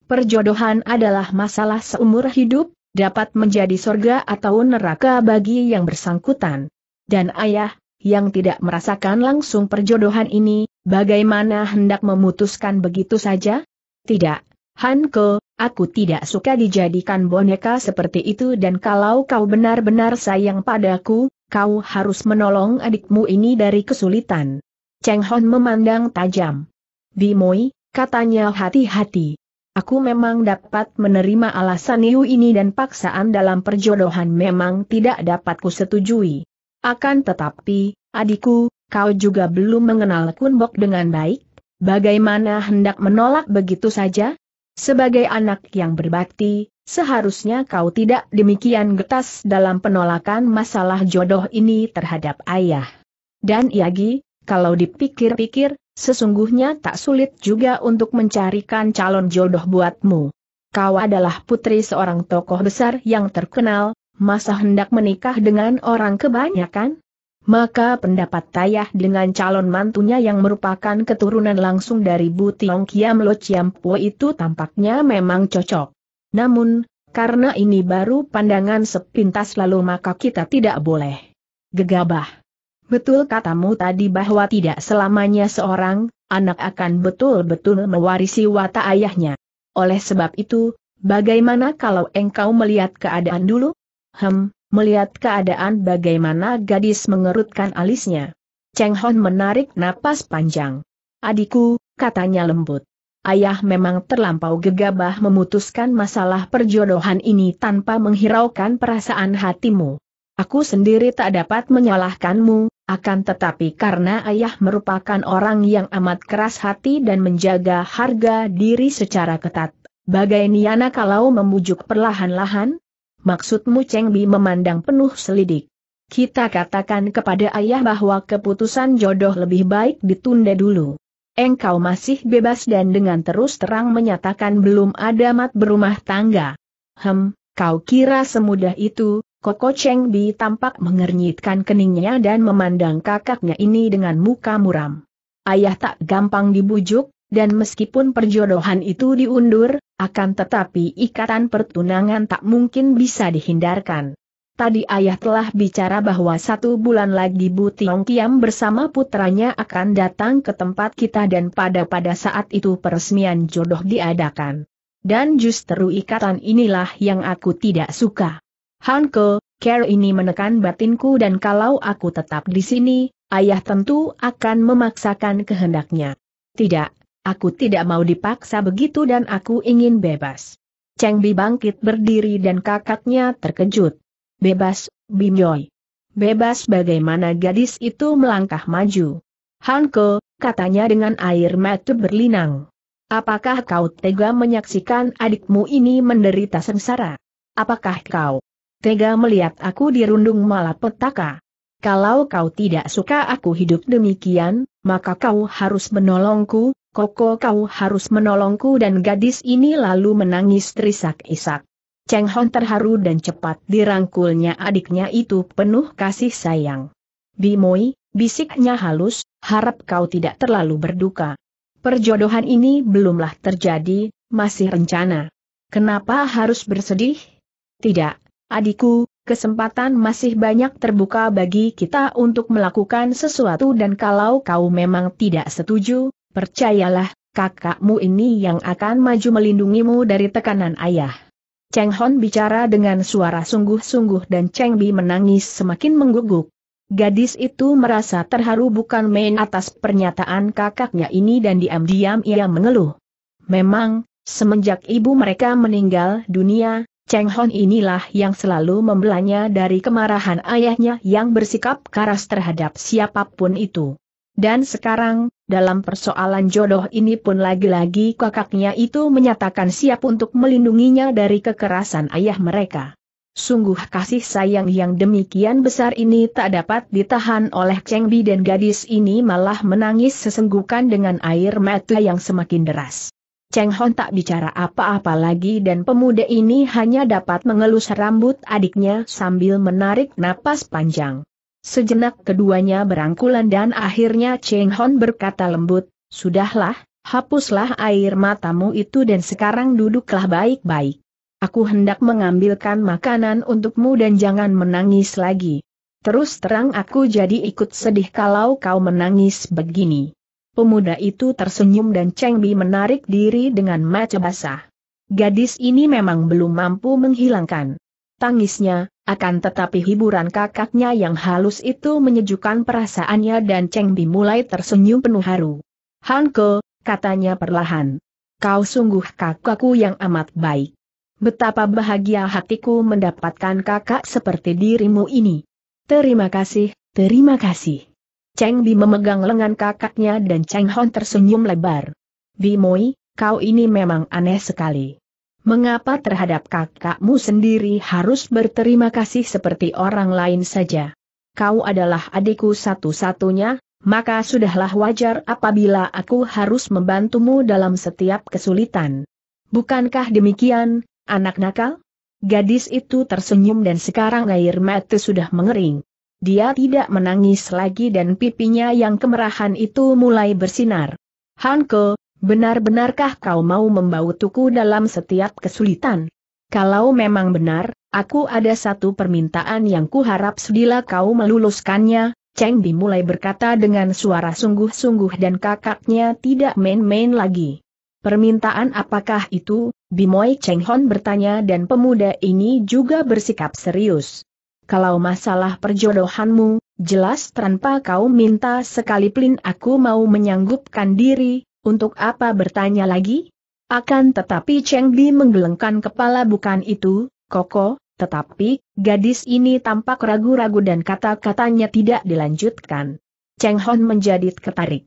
Perjodohan adalah masalah seumur hidup, dapat menjadi sorga atau neraka bagi yang bersangkutan. Dan ayah, yang tidak merasakan langsung perjodohan ini, bagaimana hendak memutuskan begitu saja? Tidak, Hanko, aku tidak suka dijadikan boneka seperti itu dan kalau kau benar-benar sayang padaku, kau harus menolong adikmu ini dari kesulitan. Cheng Hon memandang tajam. Bimoi, katanya hati-hati. Aku memang dapat menerima alasan Niu ini dan paksaan dalam perjodohan memang tidak dapat kusetujui. Akan tetapi, adikku, kau juga belum mengenal Kunbok dengan baik, bagaimana hendak menolak begitu saja? Sebagai anak yang berbakti, seharusnya kau tidak demikian getas dalam penolakan masalah jodoh ini terhadap ayah. Dan Yagi, kalau dipikir-pikir, sesungguhnya tak sulit juga untuk mencarikan calon jodoh buatmu. Kau adalah putri seorang tokoh besar yang terkenal, masa hendak menikah dengan orang kebanyakan? Maka pendapat Tayah dengan calon mantunya yang merupakan keturunan langsung dari Butiong Kiam Lo Chiam Po itu tampaknya memang cocok. Namun, karena ini baru pandangan sepintas lalu maka kita tidak boleh gegabah. Betul katamu tadi bahwa tidak selamanya seorang anak akan betul-betul mewarisi watak ayahnya. Oleh sebab itu, bagaimana kalau engkau melihat keadaan dulu? Hem, melihat keadaan bagaimana gadis mengerutkan alisnya. Cheng Hon menarik napas panjang. Adikku, katanya lembut. Ayah memang terlampau gegabah memutuskan masalah perjodohan ini tanpa menghiraukan perasaan hatimu. Aku sendiri tak dapat menyalahkanmu, akan tetapi karena ayah merupakan orang yang amat keras hati dan menjaga harga diri secara ketat, bagai Niana kalau memujuk perlahan-lahan? Maksudmu Cheng Bi memandang penuh selidik. Kita katakan kepada ayah bahwa keputusan jodoh lebih baik ditunda dulu. Engkau masih bebas dan dengan terus terang menyatakan belum ada mat berumah tangga. Hem, kau kira semudah itu, Koko Cheng Bi tampak mengernyitkan keningnya dan memandang kakaknya ini dengan muka muram. Ayah tak gampang dibujuk, dan meskipun perjodohan itu diundur, akan tetapi ikatan pertunangan tak mungkin bisa dihindarkan. Tadi ayah telah bicara bahwa satu bulan lagi Bu Tiong Kiam bersama putranya akan datang ke tempat kita dan pada pada saat itu peresmian jodoh diadakan. Dan justru ikatan inilah yang aku tidak suka. Hanko, care ini menekan batinku dan kalau aku tetap di sini, ayah tentu akan memaksakan kehendaknya. Tidak, aku tidak mau dipaksa begitu dan aku ingin bebas. Cheng Bi bangkit berdiri dan kakaknya terkejut. Bebas, Bim Yoy. Bebas bagaimana gadis itu melangkah maju. Hanko, katanya dengan air mata berlinang. Apakah kau tega menyaksikan adikmu ini menderita sengsara? Apakah kau tega melihat aku dirundung malapetaka. Kalau kau tidak suka aku hidup demikian, maka kau harus menolongku, Koko kau harus menolongku dan gadis ini lalu menangis terisak-isak. Cheng Hon terharu dan cepat dirangkulnya adiknya itu penuh kasih sayang. Bimoi, bisiknya halus, harap kau tidak terlalu berduka. Perjodohan ini belumlah terjadi, masih rencana. Kenapa harus bersedih? Tidak, Adikku, kesempatan masih banyak terbuka bagi kita untuk melakukan sesuatu dan kalau kau memang tidak setuju, percayalah, kakakmu ini yang akan maju melindungimu dari tekanan ayah. Cheng Hon bicara dengan suara sungguh-sungguh dan Cheng Bi menangis semakin mengguguk. Gadis itu merasa terharu bukan main atas pernyataan kakaknya ini dan diam-diam ia mengeluh. Memang, semenjak ibu mereka meninggal dunia, Cheng Hon inilah yang selalu membelanya dari kemarahan ayahnya yang bersikap keras terhadap siapapun itu. Dan sekarang, dalam persoalan jodoh ini pun lagi-lagi kakaknya itu menyatakan siap untuk melindunginya dari kekerasan ayah mereka. Sungguh kasih sayang yang demikian besar ini tak dapat ditahan oleh Cheng Bi dan gadis ini malah menangis sesenggukan dengan air mata yang semakin deras. Cheng Hon tak bicara apa-apa lagi dan pemuda ini hanya dapat mengelus rambut adiknya sambil menarik napas panjang. Sejenak keduanya berangkulan dan akhirnya Cheng Hon berkata lembut, Sudahlah, hapuslah air matamu itu dan sekarang duduklah baik-baik. Aku hendak mengambilkan makanan untukmu dan jangan menangis lagi. Terus terang aku jadi ikut sedih kalau kau menangis begini. Pemuda itu tersenyum dan Cheng Bi menarik diri dengan mata basah. Gadis ini memang belum mampu menghilangkan tangisnya, akan tetapi hiburan kakaknya yang halus itu menyejukkan perasaannya dan Cheng Bi mulai tersenyum penuh haru. Hanko, katanya perlahan. Kau sungguh kakakku yang amat baik. Betapa bahagia hatiku mendapatkan kakak seperti dirimu ini. Terima kasih, terima kasih. Cheng Bi memegang lengan kakaknya dan Cheng Hon tersenyum lebar. Bimoi, kau ini memang aneh sekali. Mengapa terhadap kakakmu sendiri harus berterima kasih seperti orang lain saja? Kau adalah adikku satu-satunya, maka sudahlah wajar apabila aku harus membantumu dalam setiap kesulitan. Bukankah demikian, anak nakal? Gadis itu tersenyum dan sekarang air mata sudah mengering. Dia tidak menangis lagi dan pipinya yang kemerahan itu mulai bersinar. Hanko, benar-benarkah kau mau membawa tuku dalam setiap kesulitan? Kalau memang benar, aku ada satu permintaan yang kuharap sedila kau meluluskannya, Cheng mulai berkata dengan suara sungguh-sungguh dan kakaknya tidak main-main lagi. Permintaan apakah itu? Bimoy Cheng Hon bertanya dan pemuda ini juga bersikap serius kalau masalah perjodohanmu, jelas tanpa kau minta sekali pelin aku mau menyanggupkan diri, untuk apa bertanya lagi? Akan tetapi Cheng Bi menggelengkan kepala bukan itu, Koko, tetapi, gadis ini tampak ragu-ragu dan kata-katanya tidak dilanjutkan. Cheng Hon menjadi ketarik.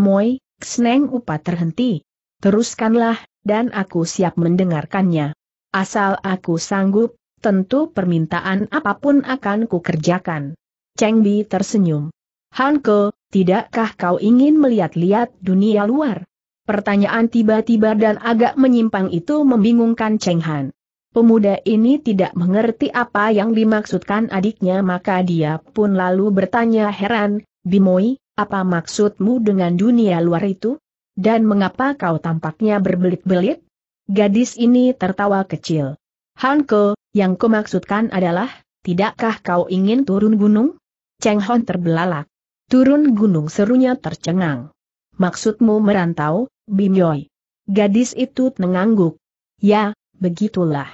Moy, Xneng upah terhenti. Teruskanlah, dan aku siap mendengarkannya. Asal aku sanggup, tentu permintaan apapun akan kukerjakan. Cheng Bi tersenyum. Ke, tidakkah kau ingin melihat-lihat dunia luar? Pertanyaan tiba-tiba dan agak menyimpang itu membingungkan Cheng Han. Pemuda ini tidak mengerti apa yang dimaksudkan adiknya maka dia pun lalu bertanya heran, Bimoi, apa maksudmu dengan dunia luar itu? Dan mengapa kau tampaknya berbelit-belit? Gadis ini tertawa kecil. Hanko, yang kau maksudkan adalah, tidakkah kau ingin turun gunung? Cheng Hon terbelalak. Turun gunung serunya tercengang. Maksudmu merantau, Bim Yoi? Gadis itu mengangguk. Ya, begitulah.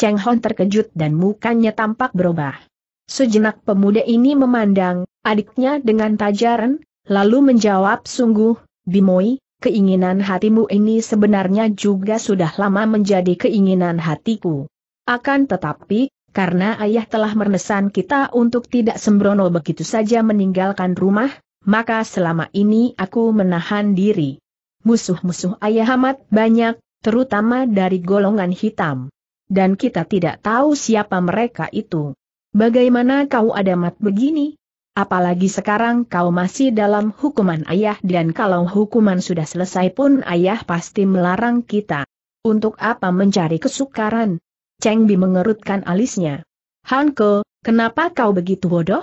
Cheng Hon terkejut dan mukanya tampak berubah. Sejenak pemuda ini memandang adiknya dengan tajaran, lalu menjawab sungguh, Bimoi, keinginan hatimu ini sebenarnya juga sudah lama menjadi keinginan hatiku. Akan tetapi, karena ayah telah meresahkan kita untuk tidak sembrono begitu saja meninggalkan rumah, maka selama ini aku menahan diri. Musuh-musuh ayah amat banyak, terutama dari golongan hitam. Dan kita tidak tahu siapa mereka itu. Bagaimana kau ada mat begini? Apalagi sekarang kau masih dalam hukuman ayah dan kalau hukuman sudah selesai pun ayah pasti melarang kita. Untuk apa mencari kesukaran? Cheng Bi mengerutkan alisnya. Hanko, kenapa kau begitu bodoh?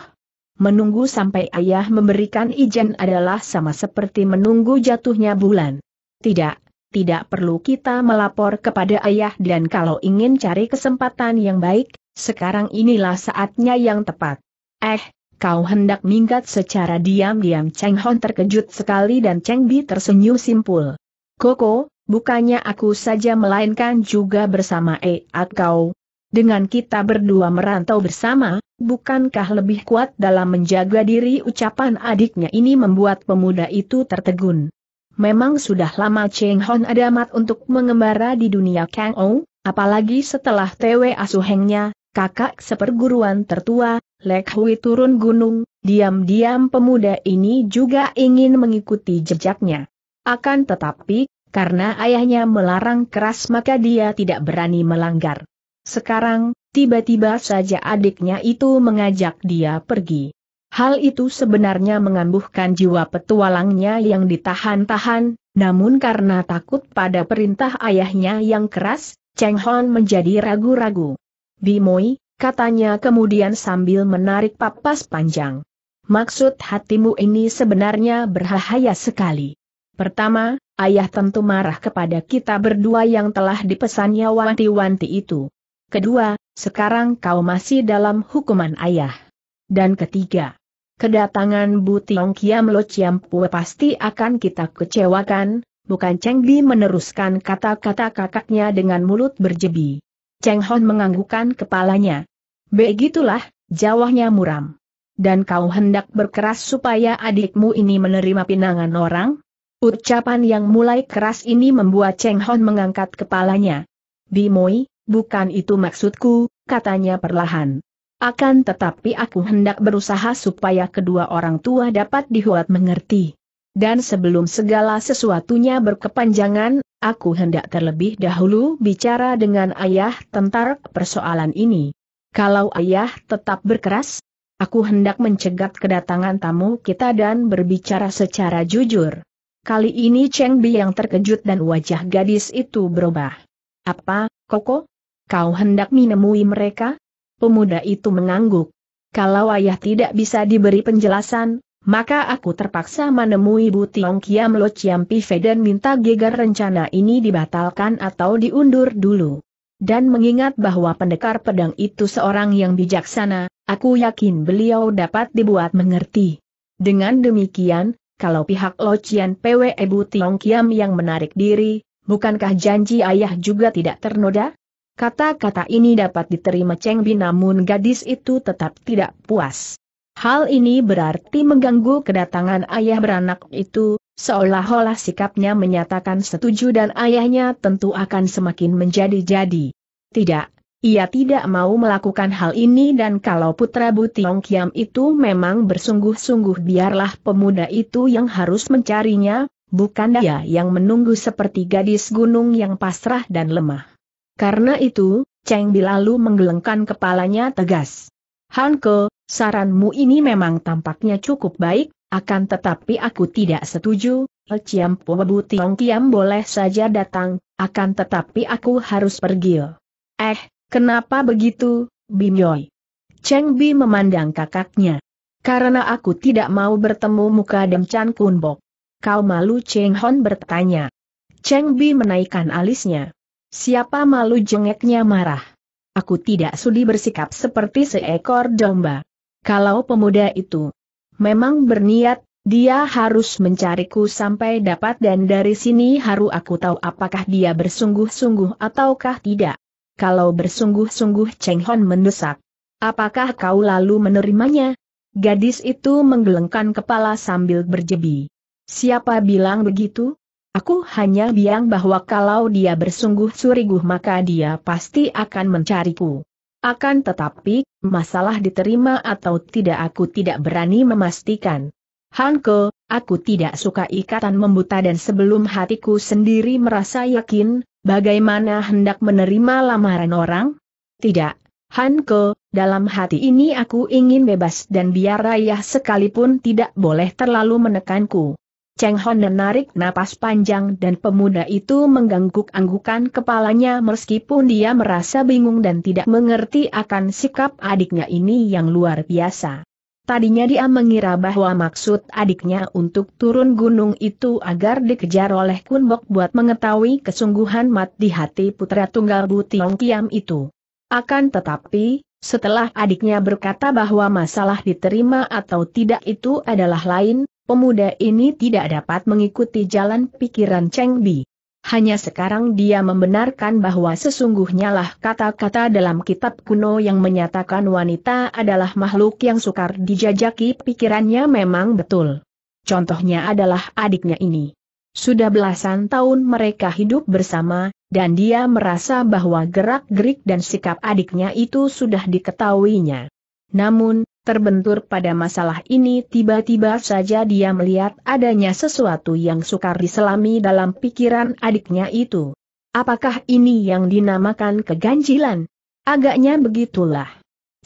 Menunggu sampai ayah memberikan izin adalah sama seperti menunggu jatuhnya bulan. Tidak, tidak perlu kita melapor kepada ayah dan kalau ingin cari kesempatan yang baik, sekarang inilah saatnya yang tepat. Eh, kau hendak minggat secara diam-diam Cheng Hon terkejut sekali dan Cheng Bi tersenyum simpul. Koko, Bukannya aku saja melainkan juga bersama Eat kau. Dengan kita berdua merantau bersama, bukankah lebih kuat dalam menjaga diri ucapan adiknya ini membuat pemuda itu tertegun. Memang sudah lama Cheng Hon ada mat untuk mengembara di dunia Kang Ou, apalagi setelah TW asuhengnya, kakak seperguruan tertua, Lek Hui turun gunung, diam-diam pemuda ini juga ingin mengikuti jejaknya. Akan tetapi, karena ayahnya melarang keras maka dia tidak berani melanggar. Sekarang, tiba-tiba saja adiknya itu mengajak dia pergi. Hal itu sebenarnya mengambuhkan jiwa petualangnya yang ditahan-tahan, namun karena takut pada perintah ayahnya yang keras, Cheng Hon menjadi ragu-ragu. Bimoi, katanya kemudian sambil menarik papas panjang. Maksud hatimu ini sebenarnya berbahaya sekali. Pertama, ayah tentu marah kepada kita berdua yang telah dipesannya wanti-wanti itu. Kedua, sekarang kau masih dalam hukuman ayah. Dan ketiga, kedatangan Bu Tiong Kiam Lo Chiam Pue pasti akan kita kecewakan, bukan Cheng Bi meneruskan kata-kata kakaknya dengan mulut berjebi. Cheng Hon menganggukkan kepalanya. Begitulah, jawabnya muram. Dan kau hendak berkeras supaya adikmu ini menerima pinangan orang? Ucapan yang mulai keras ini membuat Cheng Hon mengangkat kepalanya. Bimoi, bukan itu maksudku, katanya perlahan. Akan tetapi aku hendak berusaha supaya kedua orang tua dapat dihuat mengerti. Dan sebelum segala sesuatunya berkepanjangan, aku hendak terlebih dahulu bicara dengan ayah tentang persoalan ini. Kalau ayah tetap berkeras, aku hendak mencegat kedatangan tamu kita dan berbicara secara jujur. Kali ini Cheng Bi yang terkejut dan wajah gadis itu berubah. Apa, Koko? Kau hendak menemui mereka? Pemuda itu mengangguk. Kalau ayah tidak bisa diberi penjelasan, maka aku terpaksa menemui Bu Tiong Kiam Lo Chiam Pife dan minta gegar rencana ini dibatalkan atau diundur dulu. Dan mengingat bahwa pendekar pedang itu seorang yang bijaksana, aku yakin beliau dapat dibuat mengerti. Dengan demikian, kalau pihak Locian PWE Bu Tiong Kiam yang menarik diri, bukankah janji ayah juga tidak ternoda? Kata-kata ini dapat diterima Cheng Bin namun gadis itu tetap tidak puas. Hal ini berarti mengganggu kedatangan ayah beranak itu, seolah-olah sikapnya menyatakan setuju dan ayahnya tentu akan semakin menjadi-jadi. Tidak, ia tidak mau melakukan hal ini dan kalau putra Butiong Kiam itu memang bersungguh-sungguh biarlah pemuda itu yang harus mencarinya, bukan dia yang menunggu seperti gadis gunung yang pasrah dan lemah. Karena itu, Cheng Bi menggelengkan kepalanya tegas. Hanke, saranmu ini memang tampaknya cukup baik, akan tetapi aku tidak setuju, Ciam Pobu Butiong Kiam boleh saja datang, akan tetapi aku harus pergi. Eh, Kenapa begitu, Bimyoi? Cheng Bi memandang kakaknya. Karena aku tidak mau bertemu muka dan Chan Kunbok. Kau malu Cheng Hon bertanya. Cheng Bi menaikkan alisnya. Siapa malu jengeknya marah. Aku tidak sudi bersikap seperti seekor domba. Kalau pemuda itu memang berniat, dia harus mencariku sampai dapat dan dari sini haru aku tahu apakah dia bersungguh-sungguh ataukah tidak kalau bersungguh-sungguh Cheng Hon mendesak. Apakah kau lalu menerimanya? Gadis itu menggelengkan kepala sambil berjebi. Siapa bilang begitu? Aku hanya bilang bahwa kalau dia bersungguh-suriguh maka dia pasti akan mencariku. Akan tetapi, masalah diterima atau tidak aku tidak berani memastikan. Hanko, aku tidak suka ikatan membuta dan sebelum hatiku sendiri merasa yakin, Bagaimana hendak menerima lamaran orang? Tidak, Hanko, dalam hati ini aku ingin bebas dan biar ayah sekalipun tidak boleh terlalu menekanku. Cheng Hon menarik napas panjang dan pemuda itu mengangguk-anggukan kepalanya meskipun dia merasa bingung dan tidak mengerti akan sikap adiknya ini yang luar biasa. Tadinya dia mengira bahwa maksud adiknya untuk turun gunung itu agar dikejar oleh Kunbok buat mengetahui kesungguhan mat di hati putra tunggal Butiong Kiam itu. Akan tetapi, setelah adiknya berkata bahwa masalah diterima atau tidak itu adalah lain, pemuda ini tidak dapat mengikuti jalan pikiran Cheng Bi hanya sekarang dia membenarkan bahwa sesungguhnya lah kata-kata dalam kitab kuno yang menyatakan wanita adalah makhluk yang sukar dijajaki pikirannya memang betul. Contohnya adalah adiknya ini. Sudah belasan tahun mereka hidup bersama, dan dia merasa bahwa gerak-gerik dan sikap adiknya itu sudah diketahuinya. Namun, Terbentur pada masalah ini tiba-tiba saja dia melihat adanya sesuatu yang sukar diselami dalam pikiran adiknya itu. Apakah ini yang dinamakan keganjilan? Agaknya begitulah.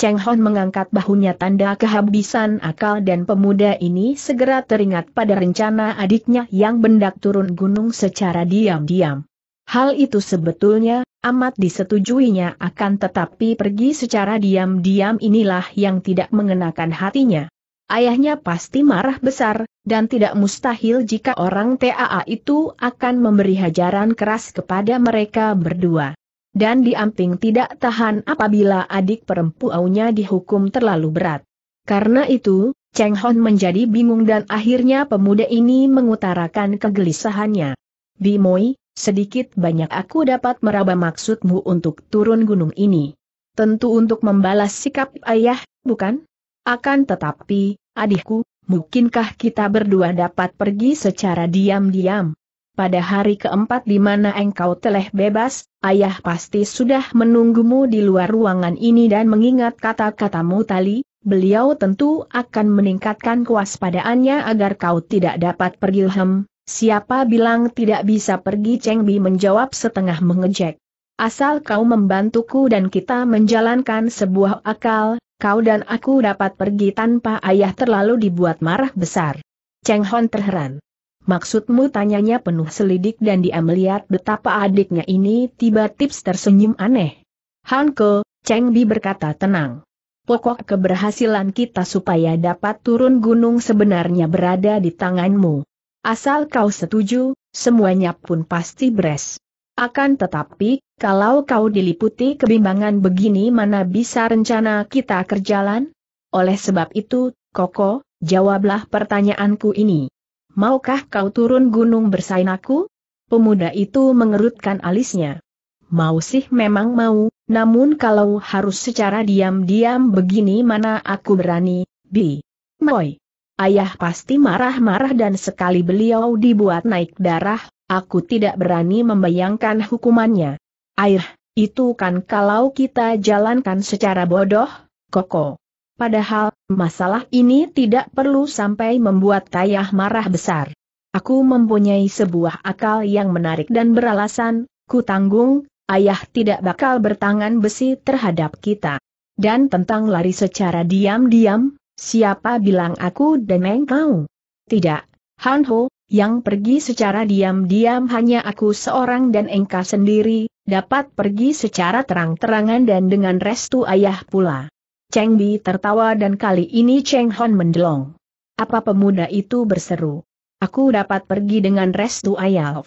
Cheng Hon mengangkat bahunya tanda kehabisan akal dan pemuda ini segera teringat pada rencana adiknya yang bendak turun gunung secara diam-diam. Hal itu sebetulnya amat disetujuinya akan tetapi pergi secara diam-diam inilah yang tidak mengenakan hatinya. Ayahnya pasti marah besar, dan tidak mustahil jika orang TAA itu akan memberi hajaran keras kepada mereka berdua. Dan diamping tidak tahan apabila adik perempuannya dihukum terlalu berat. Karena itu, Cheng Hon menjadi bingung dan akhirnya pemuda ini mengutarakan kegelisahannya. Bimoi, Sedikit banyak aku dapat meraba maksudmu untuk turun gunung ini. Tentu untuk membalas sikap ayah, bukan? Akan tetapi, adikku, mungkinkah kita berdua dapat pergi secara diam-diam? Pada hari keempat di mana engkau telah bebas, ayah pasti sudah menunggumu di luar ruangan ini dan mengingat kata-katamu tali, beliau tentu akan meningkatkan kewaspadaannya agar kau tidak dapat pergi lhem, Siapa bilang tidak bisa pergi Cheng Bi menjawab setengah mengejek. Asal kau membantuku dan kita menjalankan sebuah akal, kau dan aku dapat pergi tanpa ayah terlalu dibuat marah besar. Cheng Hon terheran. Maksudmu tanyanya penuh selidik dan dia melihat betapa adiknya ini tiba-tiba tersenyum aneh. Ke, Cheng Bi berkata tenang. Pokok keberhasilan kita supaya dapat turun gunung sebenarnya berada di tanganmu. Asal kau setuju, semuanya pun pasti beres. Akan tetapi, kalau kau diliputi kebimbangan begini mana bisa rencana kita kerjalan? Oleh sebab itu, Koko, jawablah pertanyaanku ini. Maukah kau turun gunung bersain aku? Pemuda itu mengerutkan alisnya. Mau sih memang mau, namun kalau harus secara diam-diam begini mana aku berani, bi. Moy ayah pasti marah-marah dan sekali beliau dibuat naik darah, aku tidak berani membayangkan hukumannya. Air, itu kan kalau kita jalankan secara bodoh, koko. Padahal, masalah ini tidak perlu sampai membuat ayah marah besar. Aku mempunyai sebuah akal yang menarik dan beralasan, ku tanggung, ayah tidak bakal bertangan besi terhadap kita. Dan tentang lari secara diam-diam, Siapa bilang aku dan engkau? Tidak, Han Ho, yang pergi secara diam-diam hanya aku seorang dan engkau sendiri, dapat pergi secara terang-terangan dan dengan restu ayah pula. Cheng Bi tertawa dan kali ini Cheng Hon mendelong. Apa pemuda itu berseru? Aku dapat pergi dengan restu ayah.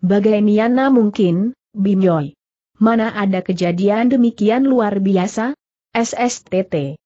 Bagaimana mungkin, Bim Yoy? Mana ada kejadian demikian luar biasa? SSTT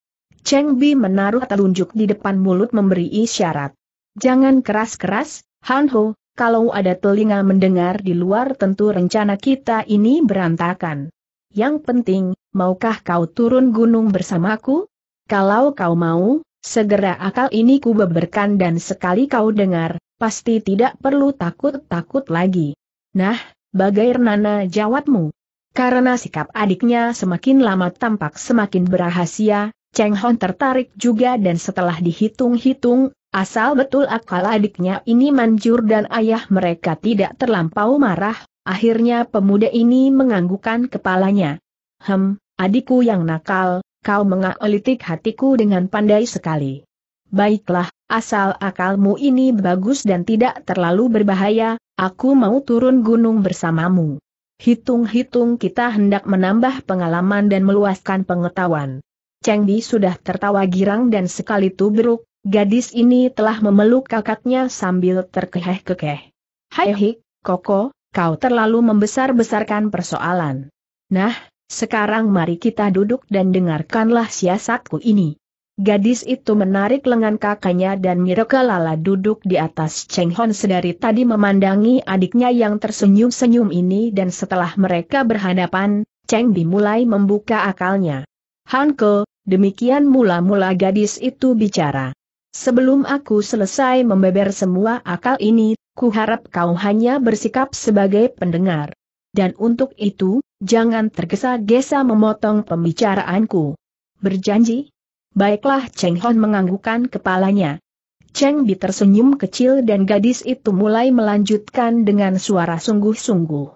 Cheng Bi menaruh telunjuk di depan mulut memberi isyarat. Jangan keras-keras, Han Ho, kalau ada telinga mendengar di luar tentu rencana kita ini berantakan. Yang penting, maukah kau turun gunung bersamaku? Kalau kau mau, segera akal ini ku beberkan dan sekali kau dengar, pasti tidak perlu takut-takut lagi. Nah, bagai Nana jawabmu. Karena sikap adiknya semakin lama tampak semakin berahasia, Cheng Hon tertarik juga dan setelah dihitung-hitung, asal betul akal adiknya ini manjur dan ayah mereka tidak terlampau marah, akhirnya pemuda ini menganggukkan kepalanya. Hem, adikku yang nakal, kau mengaolitik hatiku dengan pandai sekali. Baiklah, asal akalmu ini bagus dan tidak terlalu berbahaya, aku mau turun gunung bersamamu. Hitung-hitung kita hendak menambah pengalaman dan meluaskan pengetahuan. Cheng Di sudah tertawa girang dan sekali tubruk, gadis ini telah memeluk kakaknya sambil terkeheh-kekeh. Hai hik, Koko, kau terlalu membesar-besarkan persoalan. Nah, sekarang mari kita duduk dan dengarkanlah siasatku ini. Gadis itu menarik lengan kakaknya dan mereka Lala duduk di atas Cheng Hon sedari tadi memandangi adiknya yang tersenyum-senyum ini dan setelah mereka berhadapan, Cheng Di mulai membuka akalnya. Hanko, demikian mula-mula gadis itu bicara. Sebelum aku selesai membeber semua akal ini, ku harap kau hanya bersikap sebagai pendengar. Dan untuk itu, jangan tergesa-gesa memotong pembicaraanku. Berjanji? Baiklah Cheng Hon menganggukkan kepalanya. Cheng Bi tersenyum kecil dan gadis itu mulai melanjutkan dengan suara sungguh-sungguh.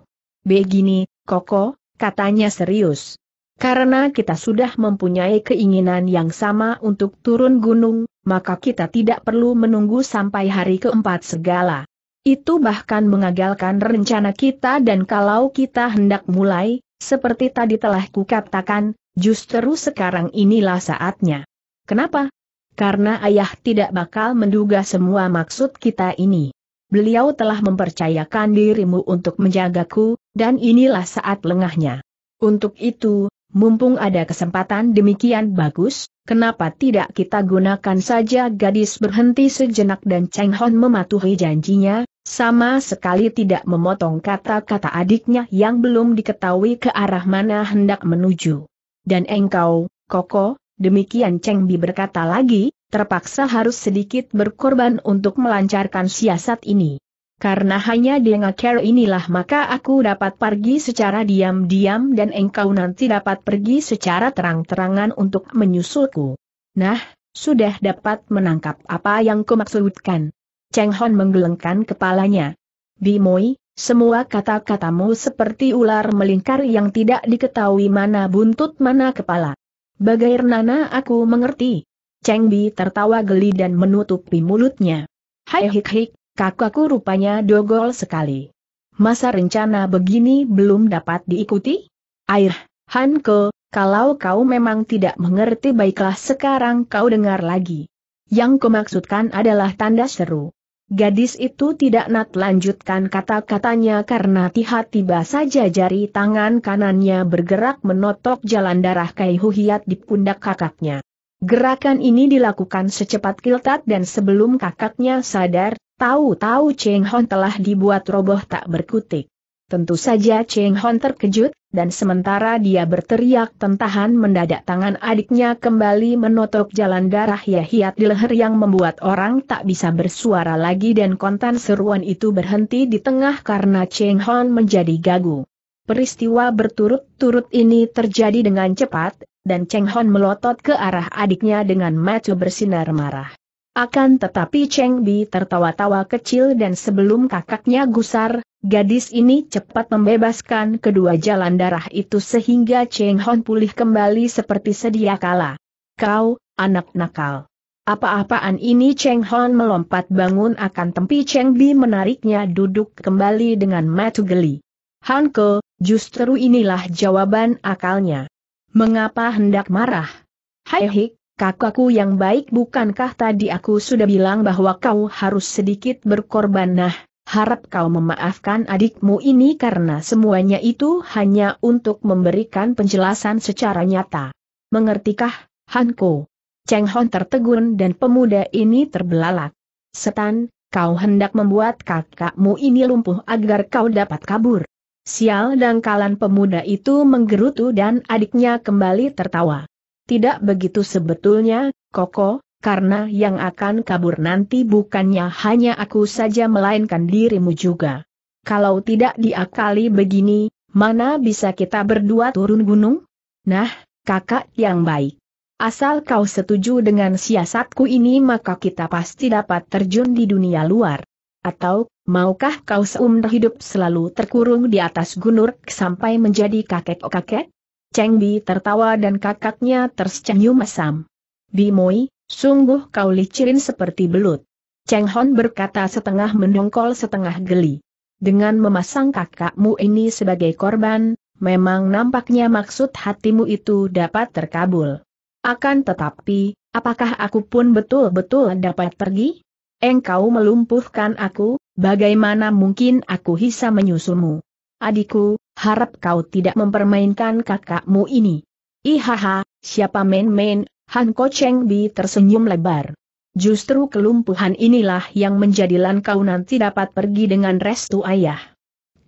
Begini, Koko, katanya serius. Karena kita sudah mempunyai keinginan yang sama untuk turun gunung, maka kita tidak perlu menunggu sampai hari keempat segala. Itu bahkan mengagalkan rencana kita dan kalau kita hendak mulai, seperti tadi telah kukatakan, justru sekarang inilah saatnya. Kenapa? Karena ayah tidak bakal menduga semua maksud kita ini. Beliau telah mempercayakan dirimu untuk menjagaku, dan inilah saat lengahnya. Untuk itu, mumpung ada kesempatan demikian bagus, kenapa tidak kita gunakan saja gadis berhenti sejenak dan Cheng Hon mematuhi janjinya, sama sekali tidak memotong kata-kata adiknya yang belum diketahui ke arah mana hendak menuju. Dan engkau, Koko, demikian Cheng Bi berkata lagi, terpaksa harus sedikit berkorban untuk melancarkan siasat ini. Karena hanya dengan care inilah maka aku dapat pergi secara diam-diam dan engkau nanti dapat pergi secara terang-terangan untuk menyusulku. Nah, sudah dapat menangkap apa yang kumaksudkan. Cheng Hon menggelengkan kepalanya. Moi, semua kata-katamu seperti ular melingkar yang tidak diketahui mana buntut mana kepala. Bagai Nana aku mengerti. Cheng Bi tertawa geli dan menutupi mulutnya. Hai hik hik, Kakakku rupanya dogol sekali. Masa rencana begini belum dapat diikuti? Air, Hanko, kalau kau memang tidak mengerti baiklah sekarang kau dengar lagi. Yang kumaksudkan adalah tanda seru. Gadis itu tidak nat lanjutkan kata-katanya karena tiba-tiba saja jari tangan kanannya bergerak menotok jalan darah Kai di pundak kakaknya. Gerakan ini dilakukan secepat kilat dan sebelum kakaknya sadar, Tahu-tahu Cheng Hon telah dibuat roboh tak berkutik. Tentu saja Cheng Hon terkejut, dan sementara dia berteriak tentahan mendadak tangan adiknya kembali menotok jalan darah Yahiat di leher yang membuat orang tak bisa bersuara lagi dan kontan seruan itu berhenti di tengah karena Cheng Hon menjadi gagu. Peristiwa berturut-turut ini terjadi dengan cepat, dan Cheng Hon melotot ke arah adiknya dengan mata bersinar marah. Akan tetapi Cheng Bi tertawa-tawa kecil dan sebelum kakaknya gusar, gadis ini cepat membebaskan kedua jalan darah itu sehingga Cheng Hon pulih kembali seperti sedia kala. Kau, anak nakal. Apa-apaan ini Cheng Hon melompat bangun akan tempi Cheng Bi menariknya duduk kembali dengan matu geli. Han Ke, justru inilah jawaban akalnya. Mengapa hendak marah? Hai Hik, kakakku yang baik bukankah tadi aku sudah bilang bahwa kau harus sedikit berkorban nah, harap kau memaafkan adikmu ini karena semuanya itu hanya untuk memberikan penjelasan secara nyata. Mengertikah, Hanko? Cheng Hon tertegun dan pemuda ini terbelalak. Setan, kau hendak membuat kakakmu ini lumpuh agar kau dapat kabur. Sial dangkalan pemuda itu menggerutu dan adiknya kembali tertawa. Tidak begitu sebetulnya, Koko, karena yang akan kabur nanti bukannya hanya aku saja melainkan dirimu juga. Kalau tidak diakali begini, mana bisa kita berdua turun gunung? Nah, kakak yang baik. Asal kau setuju dengan siasatku ini maka kita pasti dapat terjun di dunia luar. Atau, maukah kau seumur hidup selalu terkurung di atas gunung sampai menjadi kakek-kakek? Cheng Bi tertawa dan kakaknya tersenyum mesam. Bimoi, sungguh kau licirin seperti belut. Cheng Hon berkata setengah mendongkol setengah geli. Dengan memasang kakakmu ini sebagai korban, memang nampaknya maksud hatimu itu dapat terkabul. Akan tetapi, apakah aku pun betul-betul dapat pergi? Engkau melumpuhkan aku, bagaimana mungkin aku bisa menyusulmu? Adikku, harap kau tidak mempermainkan kakakmu ini. Ihaha, siapa main-main, Han Ko Cheng Bi tersenyum lebar. Justru kelumpuhan inilah yang menjadilan kau nanti dapat pergi dengan restu ayah.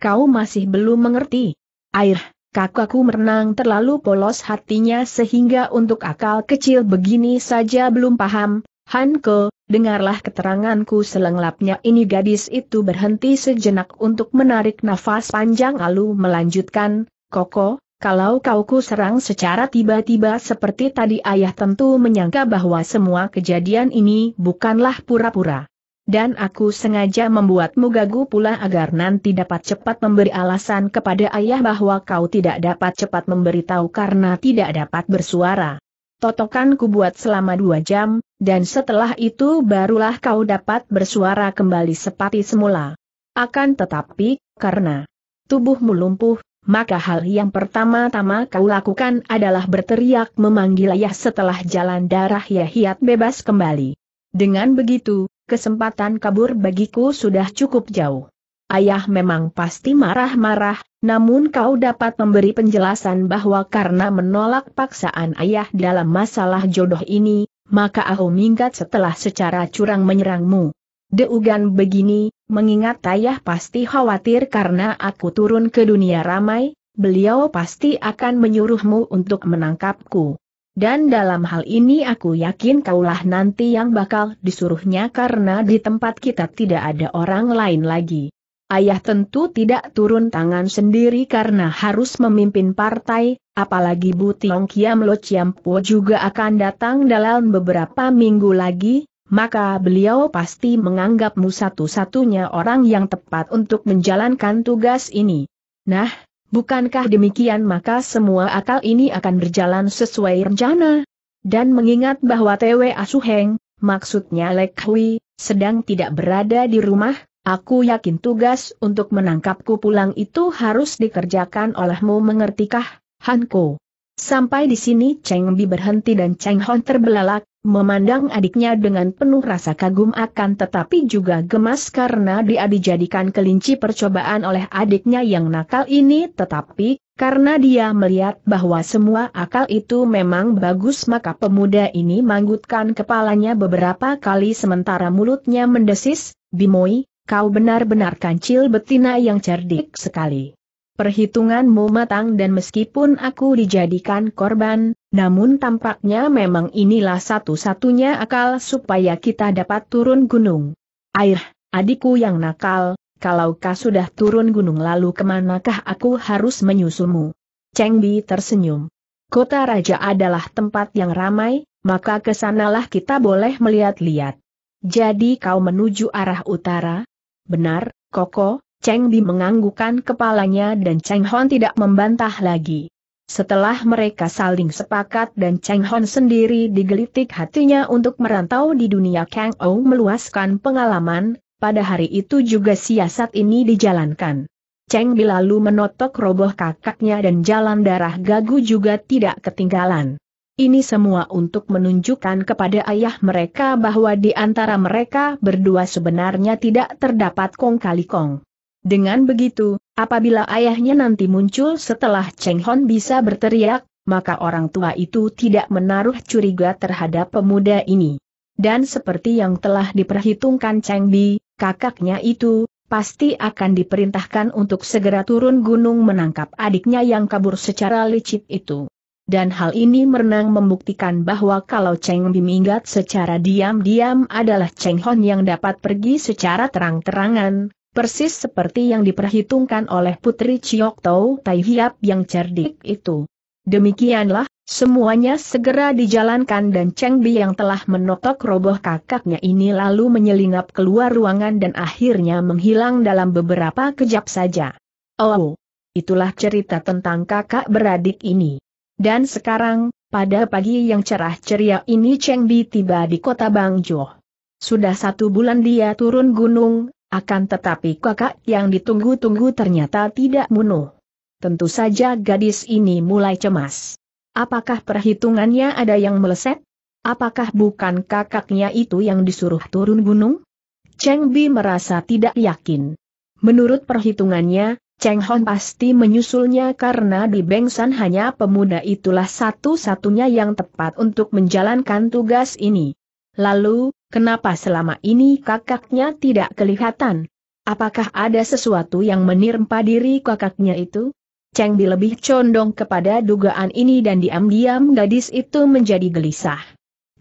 Kau masih belum mengerti. Air, kakakku merenang terlalu polos hatinya sehingga untuk akal kecil begini saja belum paham, Han Ko, dengarlah keteranganku selengkapnya. ini gadis itu berhenti sejenak untuk menarik nafas panjang lalu melanjutkan, Koko, kalau kau ku serang secara tiba-tiba seperti tadi ayah tentu menyangka bahwa semua kejadian ini bukanlah pura-pura. Dan aku sengaja membuatmu gagu pula agar nanti dapat cepat memberi alasan kepada ayah bahwa kau tidak dapat cepat memberitahu karena tidak dapat bersuara. Totokan ku buat selama dua jam, dan setelah itu barulah kau dapat bersuara kembali seperti semula. Akan tetapi, karena tubuhmu lumpuh, maka hal yang pertama-tama kau lakukan adalah berteriak memanggil ayah setelah jalan darah Yahiat bebas kembali. Dengan begitu, kesempatan kabur bagiku sudah cukup jauh. Ayah memang pasti marah-marah, namun kau dapat memberi penjelasan bahwa karena menolak paksaan ayah dalam masalah jodoh ini, maka aku minggat setelah secara curang menyerangmu. Deugan begini, mengingat ayah pasti khawatir karena aku turun ke dunia ramai, beliau pasti akan menyuruhmu untuk menangkapku. Dan dalam hal ini aku yakin kaulah nanti yang bakal disuruhnya karena di tempat kita tidak ada orang lain lagi. Ayah tentu tidak turun tangan sendiri karena harus memimpin partai, apalagi Bu Tiong Kiam Lo Chiam Po juga akan datang dalam beberapa minggu lagi, maka beliau pasti menganggapmu satu-satunya orang yang tepat untuk menjalankan tugas ini. Nah, bukankah demikian maka semua akal ini akan berjalan sesuai rencana? Dan mengingat bahwa TW Asuheng, maksudnya Lek Hui, sedang tidak berada di rumah, Aku yakin tugas untuk menangkapku pulang itu harus dikerjakan olehmu mengertikah, Hanko. Sampai di sini Cheng Bi berhenti dan Cheng Hon terbelalak, memandang adiknya dengan penuh rasa kagum akan tetapi juga gemas karena dia dijadikan kelinci percobaan oleh adiknya yang nakal ini tetapi, karena dia melihat bahwa semua akal itu memang bagus maka pemuda ini manggutkan kepalanya beberapa kali sementara mulutnya mendesis, Bimoi, kau benar-benar kancil betina yang cerdik sekali. Perhitunganmu matang dan meskipun aku dijadikan korban, namun tampaknya memang inilah satu-satunya akal supaya kita dapat turun gunung. Air, adikku yang nakal, kalau kau sudah turun gunung lalu kemanakah aku harus menyusulmu? Cheng Bi tersenyum. Kota Raja adalah tempat yang ramai, maka kesanalah kita boleh melihat-lihat. Jadi kau menuju arah utara, Benar, Koko, Cheng Bi menganggukan kepalanya dan Cheng Hon tidak membantah lagi. Setelah mereka saling sepakat dan Cheng Hon sendiri digelitik hatinya untuk merantau di dunia Kang Ou meluaskan pengalaman, pada hari itu juga siasat ini dijalankan. Cheng Bi lalu menotok roboh kakaknya dan jalan darah gagu juga tidak ketinggalan. Ini semua untuk menunjukkan kepada ayah mereka bahwa di antara mereka berdua sebenarnya tidak terdapat kong kali kong. Dengan begitu, apabila ayahnya nanti muncul setelah Cheng Hon bisa berteriak, maka orang tua itu tidak menaruh curiga terhadap pemuda ini. Dan seperti yang telah diperhitungkan Cheng Bi, kakaknya itu, pasti akan diperintahkan untuk segera turun gunung menangkap adiknya yang kabur secara licik itu dan hal ini merenang membuktikan bahwa kalau Cheng Bimingat minggat secara diam-diam adalah Cheng Hon yang dapat pergi secara terang-terangan, persis seperti yang diperhitungkan oleh Putri Chiok Tau Tai Hiap yang cerdik itu. Demikianlah, semuanya segera dijalankan dan Cheng Bi yang telah menotok roboh kakaknya ini lalu menyelinap keluar ruangan dan akhirnya menghilang dalam beberapa kejap saja. Oh, itulah cerita tentang kakak beradik ini. Dan sekarang, pada pagi yang cerah ceria ini Cheng Bi tiba di kota Bangjo. Sudah satu bulan dia turun gunung, akan tetapi kakak yang ditunggu-tunggu ternyata tidak munuh. Tentu saja gadis ini mulai cemas. Apakah perhitungannya ada yang meleset? Apakah bukan kakaknya itu yang disuruh turun gunung? Cheng Bi merasa tidak yakin. Menurut perhitungannya, Cheng Hon pasti menyusulnya karena di Bengsan hanya pemuda itulah satu-satunya yang tepat untuk menjalankan tugas ini. Lalu, kenapa selama ini kakaknya tidak kelihatan? Apakah ada sesuatu yang menirpa diri kakaknya itu? Cheng Bi lebih condong kepada dugaan ini dan diam-diam gadis itu menjadi gelisah.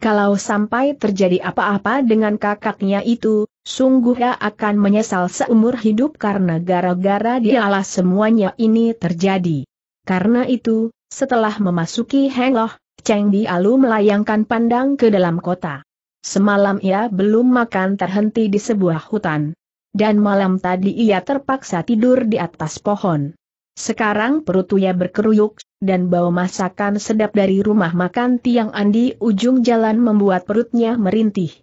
Kalau sampai terjadi apa-apa dengan kakaknya itu, sungguh ia akan menyesal seumur hidup karena gara-gara dialah semuanya ini terjadi. Karena itu, setelah memasuki Hengloh, Cheng Alu melayangkan pandang ke dalam kota. Semalam ia belum makan terhenti di sebuah hutan. Dan malam tadi ia terpaksa tidur di atas pohon. Sekarang perutnya berkeruyuk, dan bau masakan sedap dari rumah makan Tiang Andi ujung jalan membuat perutnya merintih.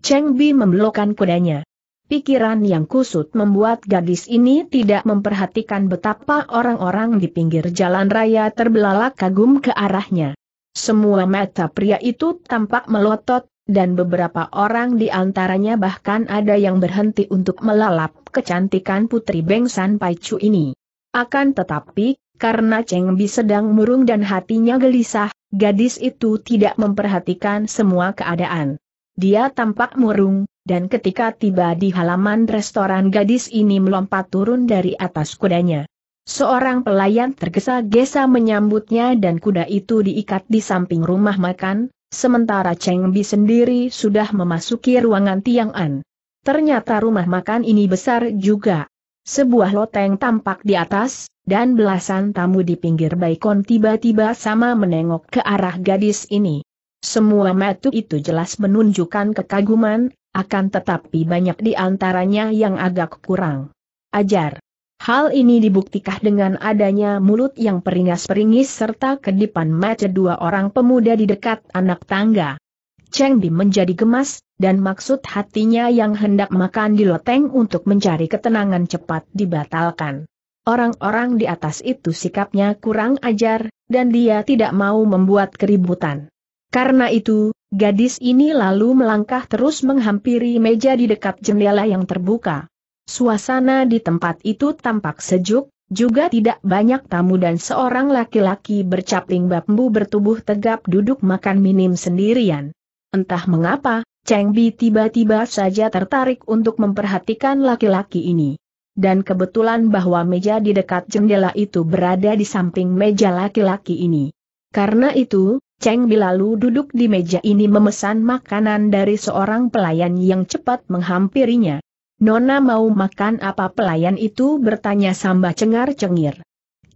Cheng Bi membelokkan kudanya. Pikiran yang kusut membuat gadis ini tidak memperhatikan betapa orang-orang di pinggir jalan raya terbelalak kagum ke arahnya. Semua mata pria itu tampak melotot, dan beberapa orang di antaranya bahkan ada yang berhenti untuk melalap kecantikan putri Beng San Pai Chu ini. Akan tetapi, karena Cheng Bi sedang murung dan hatinya gelisah, gadis itu tidak memperhatikan semua keadaan. Dia tampak murung, dan ketika tiba di halaman restoran gadis ini melompat turun dari atas kudanya. Seorang pelayan tergesa-gesa menyambutnya dan kuda itu diikat di samping rumah makan, sementara Cheng Bi sendiri sudah memasuki ruangan Tiang An. Ternyata rumah makan ini besar juga. Sebuah loteng tampak di atas, dan belasan tamu di pinggir Baikon tiba-tiba sama menengok ke arah gadis ini. Semua matu itu jelas menunjukkan kekaguman, akan tetapi banyak di antaranya yang agak kurang. Ajar. Hal ini dibuktikah dengan adanya mulut yang peringas-peringis serta kedipan mata dua orang pemuda di dekat anak tangga. Cheng Bi menjadi gemas, dan maksud hatinya yang hendak makan di loteng untuk mencari ketenangan cepat dibatalkan. Orang-orang di atas itu sikapnya kurang ajar, dan dia tidak mau membuat keributan. Karena itu, gadis ini lalu melangkah terus menghampiri meja di dekat jendela yang terbuka. Suasana di tempat itu tampak sejuk, juga tidak banyak tamu dan seorang laki-laki bercaping bambu bertubuh tegap duduk makan minim sendirian. Entah mengapa, Cheng Bi tiba-tiba saja tertarik untuk memperhatikan laki-laki ini dan kebetulan bahwa meja di dekat jendela itu berada di samping meja laki-laki ini. Karena itu, Cheng Bilalu duduk di meja ini memesan makanan dari seorang pelayan yang cepat menghampirinya. Nona mau makan apa pelayan itu bertanya sambah cengar-cengir.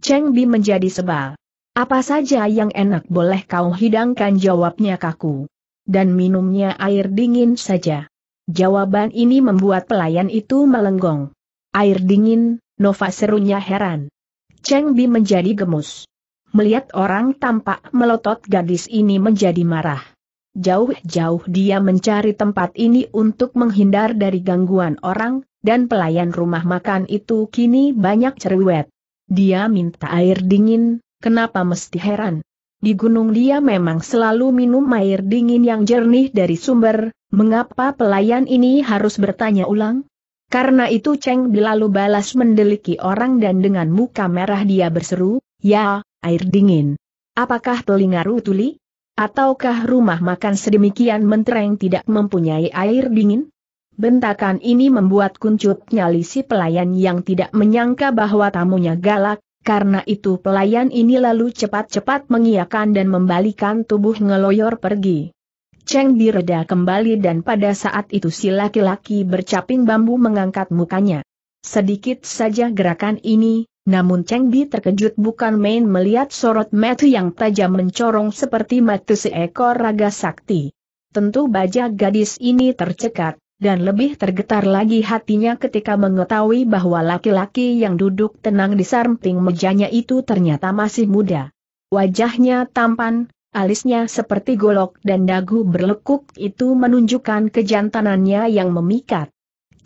Cheng Bi menjadi sebal. Apa saja yang enak boleh kau hidangkan jawabnya kaku. Dan minumnya air dingin saja. Jawaban ini membuat pelayan itu melenggong. Air dingin, Nova serunya heran. Cheng Bi menjadi gemus. Melihat orang tampak melotot gadis ini menjadi marah. Jauh-jauh dia mencari tempat ini untuk menghindar dari gangguan orang, dan pelayan rumah makan itu kini banyak cerewet. Dia minta air dingin, kenapa mesti heran? Di gunung dia memang selalu minum air dingin yang jernih dari sumber, mengapa pelayan ini harus bertanya ulang? Karena itu Cheng lalu balas mendeliki orang dan dengan muka merah dia berseru, ya, air dingin. Apakah telinga rutuli? Ataukah rumah makan sedemikian mentereng tidak mempunyai air dingin? Bentakan ini membuat kuncup nyali si pelayan yang tidak menyangka bahwa tamunya galak, karena itu pelayan ini lalu cepat-cepat mengiakan dan membalikan tubuh ngeloyor pergi. Cheng direda kembali dan pada saat itu si laki-laki bercaping bambu mengangkat mukanya. Sedikit saja gerakan ini, namun Cheng Bi terkejut bukan main melihat sorot mata yang tajam mencorong seperti mata seekor raga sakti. Tentu baja gadis ini tercekat, dan lebih tergetar lagi hatinya ketika mengetahui bahwa laki-laki yang duduk tenang di samping mejanya itu ternyata masih muda. Wajahnya tampan, Alisnya seperti golok dan dagu berlekuk itu menunjukkan kejantanannya yang memikat.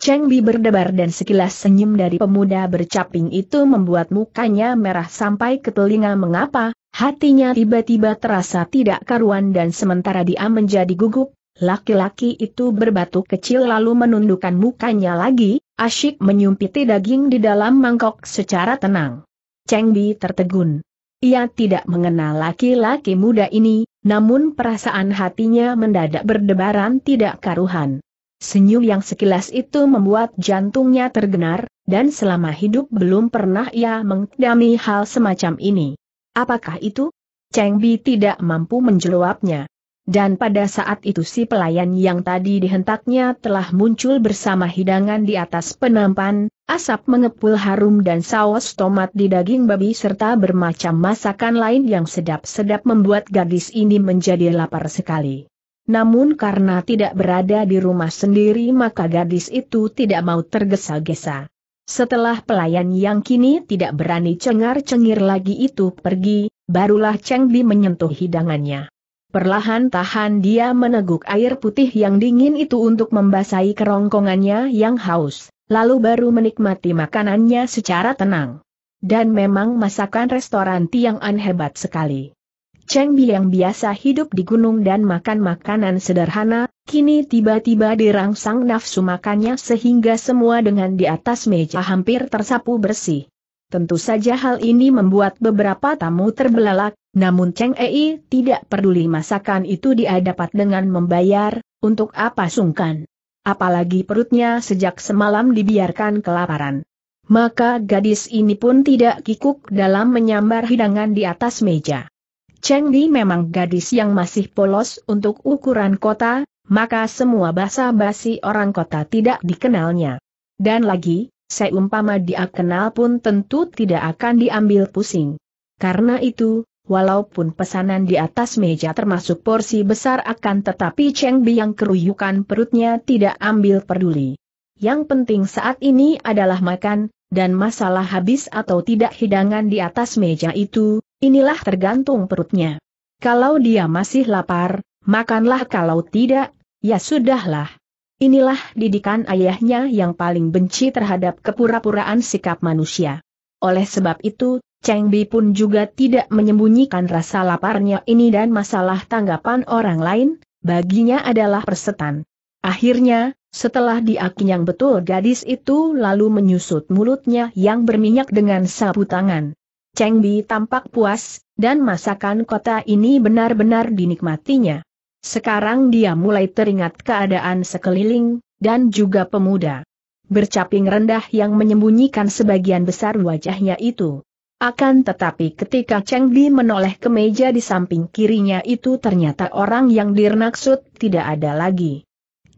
Cheng Bi berdebar dan sekilas senyum dari pemuda bercaping itu membuat mukanya merah sampai ke telinga mengapa, hatinya tiba-tiba terasa tidak karuan dan sementara dia menjadi gugup, Laki-laki itu berbatu kecil lalu menundukkan mukanya lagi, asyik menyumpiti daging di dalam mangkok secara tenang. Cheng Bi tertegun. Ia tidak mengenal laki-laki muda ini, namun perasaan hatinya mendadak berdebaran tidak karuhan. Senyum yang sekilas itu membuat jantungnya tergenar, dan selama hidup belum pernah ia mengdami hal semacam ini. Apakah itu? Cheng Bi tidak mampu menjawabnya. Dan pada saat itu si pelayan yang tadi dihentaknya telah muncul bersama hidangan di atas penampan, Asap mengepul harum dan saus tomat di daging babi serta bermacam masakan lain yang sedap-sedap membuat gadis ini menjadi lapar sekali. Namun karena tidak berada di rumah sendiri maka gadis itu tidak mau tergesa-gesa. Setelah pelayan yang kini tidak berani cengar-cengir lagi itu pergi, barulah Cheng Bi menyentuh hidangannya. Perlahan-tahan dia meneguk air putih yang dingin itu untuk membasahi kerongkongannya yang haus lalu baru menikmati makanannya secara tenang. Dan memang masakan restoran Tiang An hebat sekali. Cheng Bi yang biasa hidup di gunung dan makan makanan sederhana, kini tiba-tiba dirangsang nafsu makannya sehingga semua dengan di atas meja hampir tersapu bersih. Tentu saja hal ini membuat beberapa tamu terbelalak, namun Cheng Ei tidak peduli masakan itu dia dapat dengan membayar, untuk apa sungkan apalagi perutnya sejak semalam dibiarkan kelaparan. Maka gadis ini pun tidak kikuk dalam menyambar hidangan di atas meja. Cheng Li memang gadis yang masih polos untuk ukuran kota, maka semua basa-basi orang kota tidak dikenalnya. Dan lagi, seumpama dia kenal pun tentu tidak akan diambil pusing. Karena itu, Walaupun pesanan di atas meja termasuk porsi besar akan tetapi Cheng yang keruyukan perutnya tidak ambil peduli. Yang penting saat ini adalah makan, dan masalah habis atau tidak hidangan di atas meja itu, inilah tergantung perutnya. Kalau dia masih lapar, makanlah kalau tidak, ya sudahlah. Inilah didikan ayahnya yang paling benci terhadap kepura-puraan sikap manusia. Oleh sebab itu, Cheng Bi pun juga tidak menyembunyikan rasa laparnya ini dan masalah tanggapan orang lain, baginya adalah persetan. Akhirnya, setelah diakinyang betul gadis itu lalu menyusut mulutnya yang berminyak dengan sapu tangan. Cheng Bi tampak puas, dan masakan kota ini benar-benar dinikmatinya. Sekarang dia mulai teringat keadaan sekeliling, dan juga pemuda. Bercaping rendah yang menyembunyikan sebagian besar wajahnya itu. Akan tetapi ketika Cheng Bi menoleh ke meja di samping kirinya itu ternyata orang yang dirnaksud tidak ada lagi.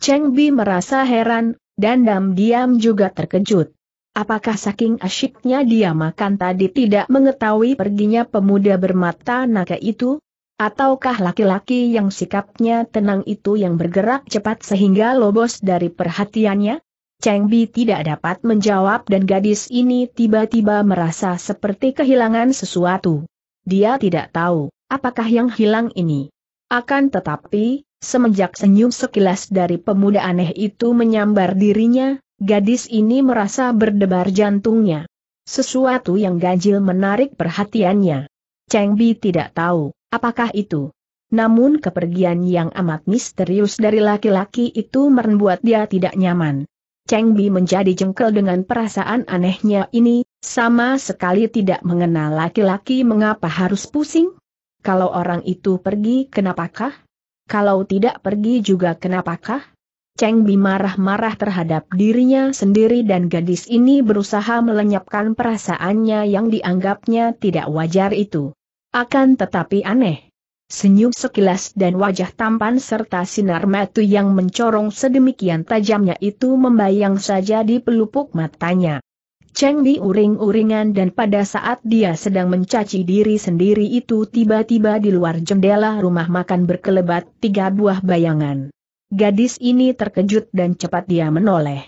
Cheng Bi merasa heran, dan diam-diam juga terkejut. Apakah saking asyiknya dia makan tadi tidak mengetahui perginya pemuda bermata naga itu? Ataukah laki-laki yang sikapnya tenang itu yang bergerak cepat sehingga lobos dari perhatiannya? Cheng Bi tidak dapat menjawab dan gadis ini tiba-tiba merasa seperti kehilangan sesuatu. Dia tidak tahu, apakah yang hilang ini. Akan tetapi, semenjak senyum sekilas dari pemuda aneh itu menyambar dirinya, gadis ini merasa berdebar jantungnya. Sesuatu yang ganjil menarik perhatiannya. Cheng Bi tidak tahu, apakah itu. Namun kepergian yang amat misterius dari laki-laki itu membuat dia tidak nyaman. Cheng Bi menjadi jengkel dengan perasaan anehnya ini, sama sekali tidak mengenal laki-laki mengapa harus pusing? Kalau orang itu pergi kenapakah? Kalau tidak pergi juga kenapakah? Cheng Bi marah-marah terhadap dirinya sendiri dan gadis ini berusaha melenyapkan perasaannya yang dianggapnya tidak wajar itu. Akan tetapi aneh senyum sekilas dan wajah tampan serta sinar mata yang mencorong sedemikian tajamnya itu membayang saja di pelupuk matanya. Cheng uring uringan dan pada saat dia sedang mencaci diri sendiri itu tiba-tiba di luar jendela rumah makan berkelebat tiga buah bayangan. Gadis ini terkejut dan cepat dia menoleh.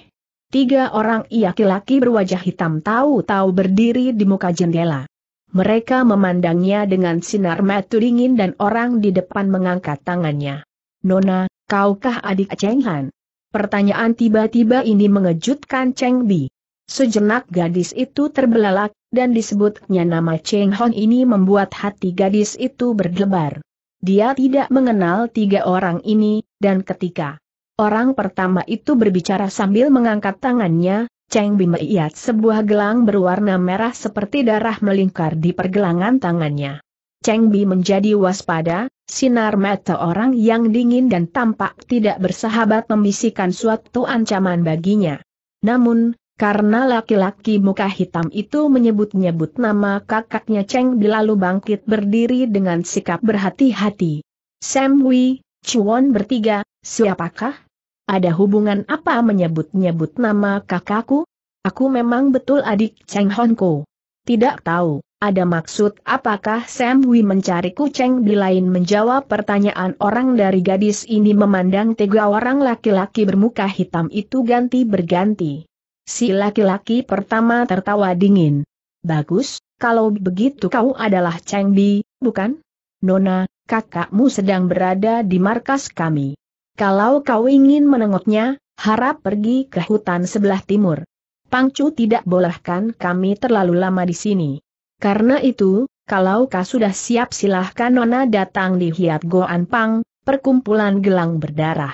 Tiga orang iaki laki berwajah hitam tahu-tahu berdiri di muka jendela. Mereka memandangnya dengan sinar mata dingin dan orang di depan mengangkat tangannya. Nona, kaukah adik Cheng Han? Pertanyaan tiba-tiba ini mengejutkan Cheng Bi. Sejenak gadis itu terbelalak, dan disebutnya nama Cheng Hong ini membuat hati gadis itu berdebar. Dia tidak mengenal tiga orang ini, dan ketika orang pertama itu berbicara sambil mengangkat tangannya, Cheng Bi melihat sebuah gelang berwarna merah seperti darah melingkar di pergelangan tangannya. Cheng Bi menjadi waspada, sinar mata orang yang dingin dan tampak tidak bersahabat membisikkan suatu ancaman baginya. Namun, karena laki-laki muka hitam itu menyebut-nyebut nama kakaknya Cheng Bi lalu bangkit berdiri dengan sikap berhati-hati. Sam Wei, Chuan bertiga, siapakah? Ada hubungan apa menyebut-nyebut nama kakakku? Aku memang betul adik Cheng Honko. Tidak tahu, ada maksud apakah Sam Hui mencari kucing di lain menjawab pertanyaan orang dari gadis ini memandang tiga orang laki-laki bermuka hitam itu ganti berganti. Si laki-laki pertama tertawa dingin. Bagus, kalau begitu kau adalah Cheng Bi, bukan? Nona, kakakmu sedang berada di markas kami. Kalau kau ingin menengoknya, harap pergi ke hutan sebelah timur. Pangcu tidak bolehkan kami terlalu lama di sini. Karena itu, kalau kau sudah siap silahkan Nona datang di Hiat Goan Pang, perkumpulan gelang berdarah.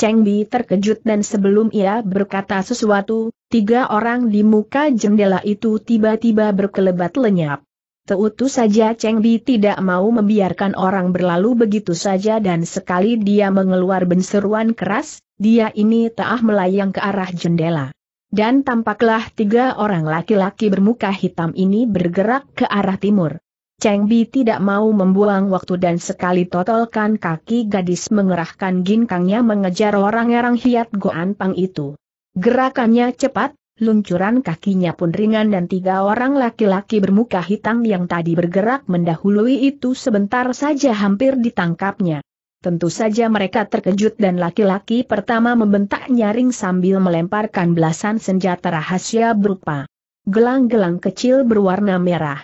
Cheng Bi terkejut dan sebelum ia berkata sesuatu, tiga orang di muka jendela itu tiba-tiba berkelebat lenyap. Teutu saja Cheng Bi tidak mau membiarkan orang berlalu begitu saja dan sekali dia mengeluar benseruan keras, dia ini telah melayang ke arah jendela. Dan tampaklah tiga orang laki-laki bermuka hitam ini bergerak ke arah timur. Cheng Bi tidak mau membuang waktu dan sekali totalkan kaki gadis mengerahkan ginkangnya mengejar orang-orang hiat Goan Pang itu. Gerakannya cepat, Luncuran kakinya pun ringan dan tiga orang laki-laki bermuka hitam yang tadi bergerak mendahului itu sebentar saja hampir ditangkapnya. Tentu saja mereka terkejut dan laki-laki pertama membentak nyaring sambil melemparkan belasan senjata rahasia berupa gelang-gelang kecil berwarna merah.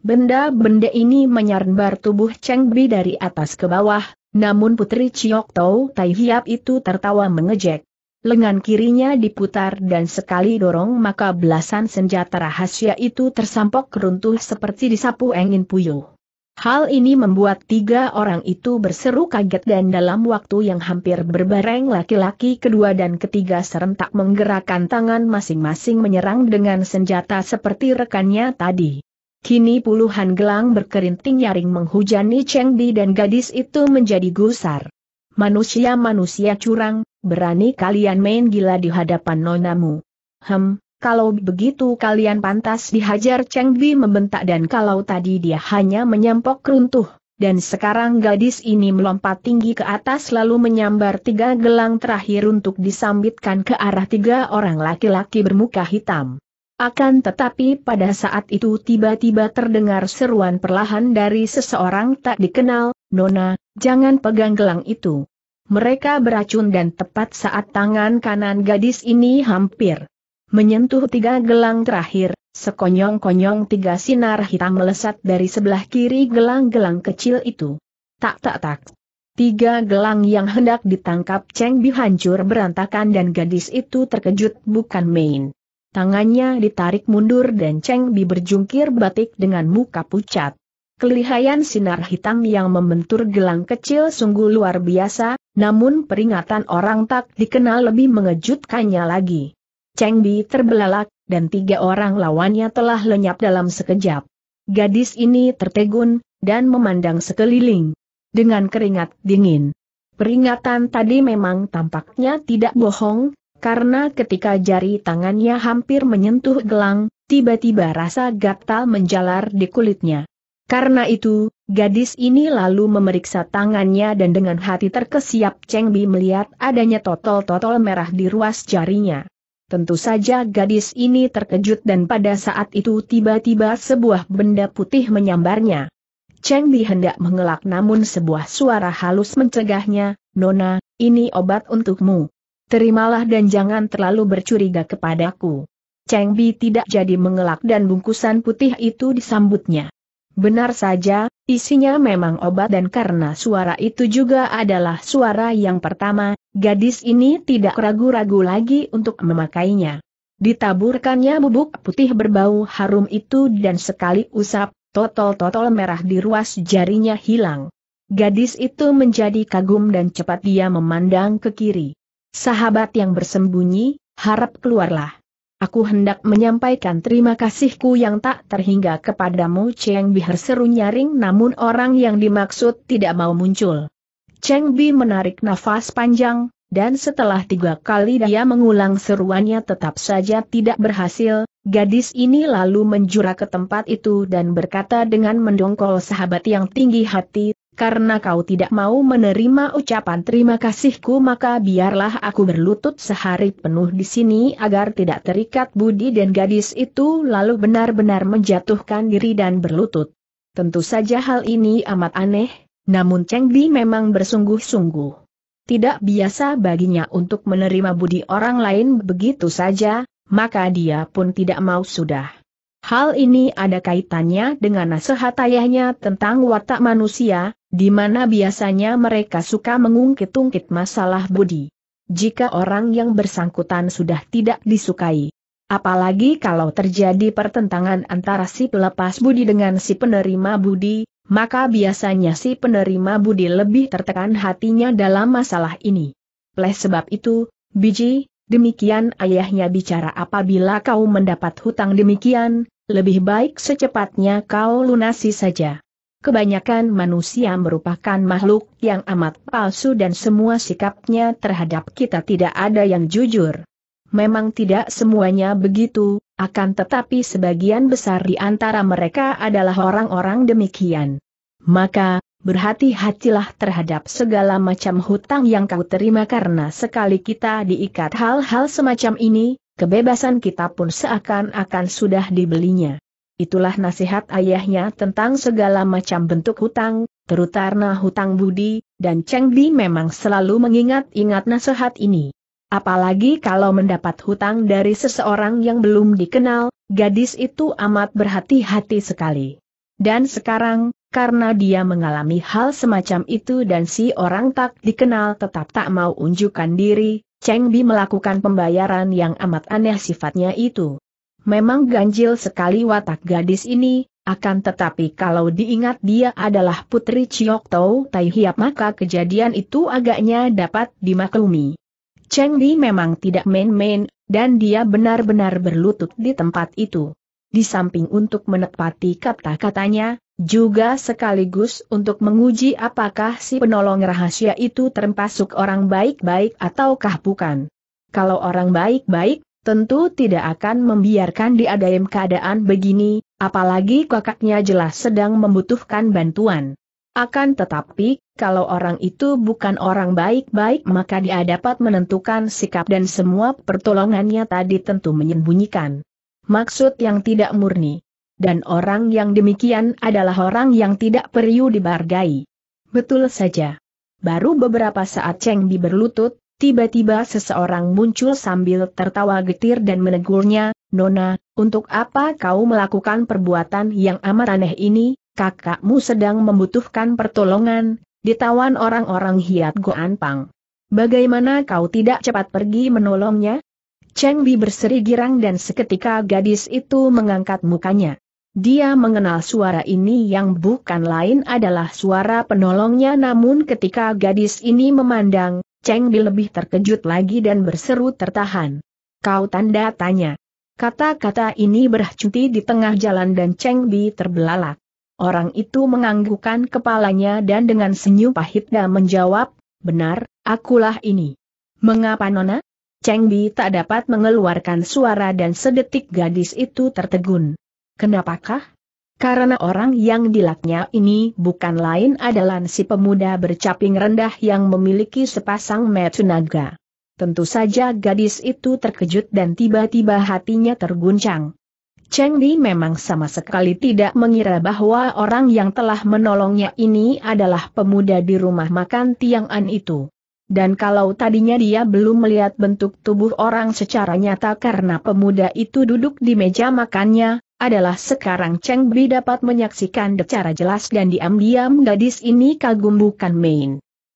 Benda-benda ini menyerbar tubuh Cheng Bi dari atas ke bawah, namun Putri Chiok Tau Tai Hiap itu tertawa mengejek lengan kirinya diputar dan sekali dorong maka belasan senjata rahasia itu tersampok runtuh seperti disapu angin puyuh. Hal ini membuat tiga orang itu berseru kaget dan dalam waktu yang hampir berbareng laki-laki kedua dan ketiga serentak menggerakkan tangan masing-masing menyerang dengan senjata seperti rekannya tadi. Kini puluhan gelang berkerinting nyaring menghujani Cheng Di dan gadis itu menjadi gusar. Manusia-manusia curang, Berani kalian main gila di hadapan nonamu. Hem, kalau begitu kalian pantas dihajar Cheng Bi membentak dan kalau tadi dia hanya menyampok runtuh, dan sekarang gadis ini melompat tinggi ke atas lalu menyambar tiga gelang terakhir untuk disambitkan ke arah tiga orang laki-laki bermuka hitam. Akan tetapi pada saat itu tiba-tiba terdengar seruan perlahan dari seseorang tak dikenal, Nona, jangan pegang gelang itu. Mereka beracun dan tepat saat tangan kanan gadis ini hampir menyentuh tiga gelang terakhir, sekonyong-konyong tiga sinar hitam melesat dari sebelah kiri gelang-gelang kecil itu. Tak tak tak. Tiga gelang yang hendak ditangkap Cheng Bi hancur berantakan dan gadis itu terkejut bukan main. Tangannya ditarik mundur dan Cheng Bi berjungkir batik dengan muka pucat. Kelihayan sinar hitam yang membentur gelang kecil sungguh luar biasa, namun peringatan orang tak dikenal lebih mengejutkannya lagi. Cheng Bi terbelalak, dan tiga orang lawannya telah lenyap dalam sekejap. Gadis ini tertegun, dan memandang sekeliling. Dengan keringat dingin. Peringatan tadi memang tampaknya tidak bohong, karena ketika jari tangannya hampir menyentuh gelang, tiba-tiba rasa gatal menjalar di kulitnya. Karena itu, gadis ini lalu memeriksa tangannya dan dengan hati terkesiap Cheng Bi melihat adanya totol-totol merah di ruas jarinya. Tentu saja gadis ini terkejut dan pada saat itu tiba-tiba sebuah benda putih menyambarnya. Cheng Bi hendak mengelak namun sebuah suara halus mencegahnya, Nona, ini obat untukmu. Terimalah dan jangan terlalu bercuriga kepadaku. Cheng Bi tidak jadi mengelak dan bungkusan putih itu disambutnya. Benar saja, isinya memang obat dan karena suara itu juga adalah suara yang pertama, gadis ini tidak ragu-ragu lagi untuk memakainya. Ditaburkannya bubuk putih berbau harum itu dan sekali usap, totol-totol merah di ruas jarinya hilang. Gadis itu menjadi kagum dan cepat dia memandang ke kiri. Sahabat yang bersembunyi, harap keluarlah. Aku hendak menyampaikan terima kasihku yang tak terhingga kepadamu Cheng Bi seru nyaring namun orang yang dimaksud tidak mau muncul. Cheng Bi menarik nafas panjang, dan setelah tiga kali dia mengulang seruannya tetap saja tidak berhasil, gadis ini lalu menjura ke tempat itu dan berkata dengan mendongkol sahabat yang tinggi hati, karena kau tidak mau menerima ucapan terima kasihku maka biarlah aku berlutut sehari penuh di sini agar tidak terikat budi dan gadis itu lalu benar-benar menjatuhkan diri dan berlutut. Tentu saja hal ini amat aneh, namun Cheng Bi memang bersungguh-sungguh. Tidak biasa baginya untuk menerima budi orang lain begitu saja, maka dia pun tidak mau sudah. Hal ini ada kaitannya dengan nasihat ayahnya tentang watak manusia, di mana biasanya mereka suka mengungkit-ungkit masalah budi. Jika orang yang bersangkutan sudah tidak disukai, apalagi kalau terjadi pertentangan antara si pelepas budi dengan si penerima budi, maka biasanya si penerima budi lebih tertekan hatinya dalam masalah ini. Oleh sebab itu, biji, Demikian ayahnya bicara apabila kau mendapat hutang demikian, lebih baik secepatnya kau lunasi saja. Kebanyakan manusia merupakan makhluk yang amat palsu dan semua sikapnya terhadap kita tidak ada yang jujur. Memang tidak semuanya begitu, akan tetapi sebagian besar di antara mereka adalah orang-orang demikian. Maka, berhati-hatilah terhadap segala macam hutang yang kau terima karena sekali kita diikat hal-hal semacam ini, kebebasan kita pun seakan-akan sudah dibelinya. Itulah nasihat ayahnya tentang segala macam bentuk hutang, terutama hutang budi, dan Cheng Di memang selalu mengingat-ingat nasihat ini. Apalagi kalau mendapat hutang dari seseorang yang belum dikenal, gadis itu amat berhati-hati sekali. Dan sekarang, karena dia mengalami hal semacam itu dan si orang tak dikenal tetap tak mau unjukkan diri, Cheng Bi melakukan pembayaran yang amat aneh sifatnya itu. Memang ganjil sekali watak gadis ini, akan tetapi kalau diingat dia adalah putri Chiok Tau Tai Hiap maka kejadian itu agaknya dapat dimaklumi. Cheng Di memang tidak main-main, dan dia benar-benar berlutut di tempat itu. Di samping untuk menepati kata-katanya, juga sekaligus untuk menguji apakah si penolong rahasia itu termasuk orang baik-baik ataukah bukan. Kalau orang baik-baik, tentu tidak akan membiarkan diadaim keadaan begini, apalagi kakaknya jelas sedang membutuhkan bantuan. Akan tetapi, kalau orang itu bukan orang baik-baik maka dia dapat menentukan sikap dan semua pertolongannya tadi tentu menyembunyikan maksud yang tidak murni. Dan orang yang demikian adalah orang yang tidak perlu dibargai. Betul saja. Baru beberapa saat Cheng diberlutut. Tiba-tiba seseorang muncul sambil tertawa getir dan menegurnya, Nona, untuk apa kau melakukan perbuatan yang amat aneh ini, kakakmu sedang membutuhkan pertolongan, ditawan orang-orang hiat Goan Pang. Bagaimana kau tidak cepat pergi menolongnya? Cheng Bi berseri girang dan seketika gadis itu mengangkat mukanya. Dia mengenal suara ini yang bukan lain adalah suara penolongnya namun ketika gadis ini memandang, Cheng Bi lebih terkejut lagi dan berseru tertahan. Kau tanda tanya. Kata-kata ini berhenti di tengah jalan dan Cheng Bi terbelalak. Orang itu menganggukkan kepalanya dan dengan senyum pahit dan menjawab, benar, akulah ini. Mengapa Nona? Cheng Bi tak dapat mengeluarkan suara dan sedetik gadis itu tertegun. Kenapakah? Karena orang yang dilaknya ini bukan lain adalah si pemuda bercaping rendah yang memiliki sepasang metu Tentu saja gadis itu terkejut dan tiba-tiba hatinya terguncang. Cheng Di memang sama sekali tidak mengira bahwa orang yang telah menolongnya ini adalah pemuda di rumah makan Tiang An itu. Dan kalau tadinya dia belum melihat bentuk tubuh orang secara nyata karena pemuda itu duduk di meja makannya, adalah sekarang Cheng Bi dapat menyaksikan secara jelas dan diam-diam gadis ini kagum bukan main.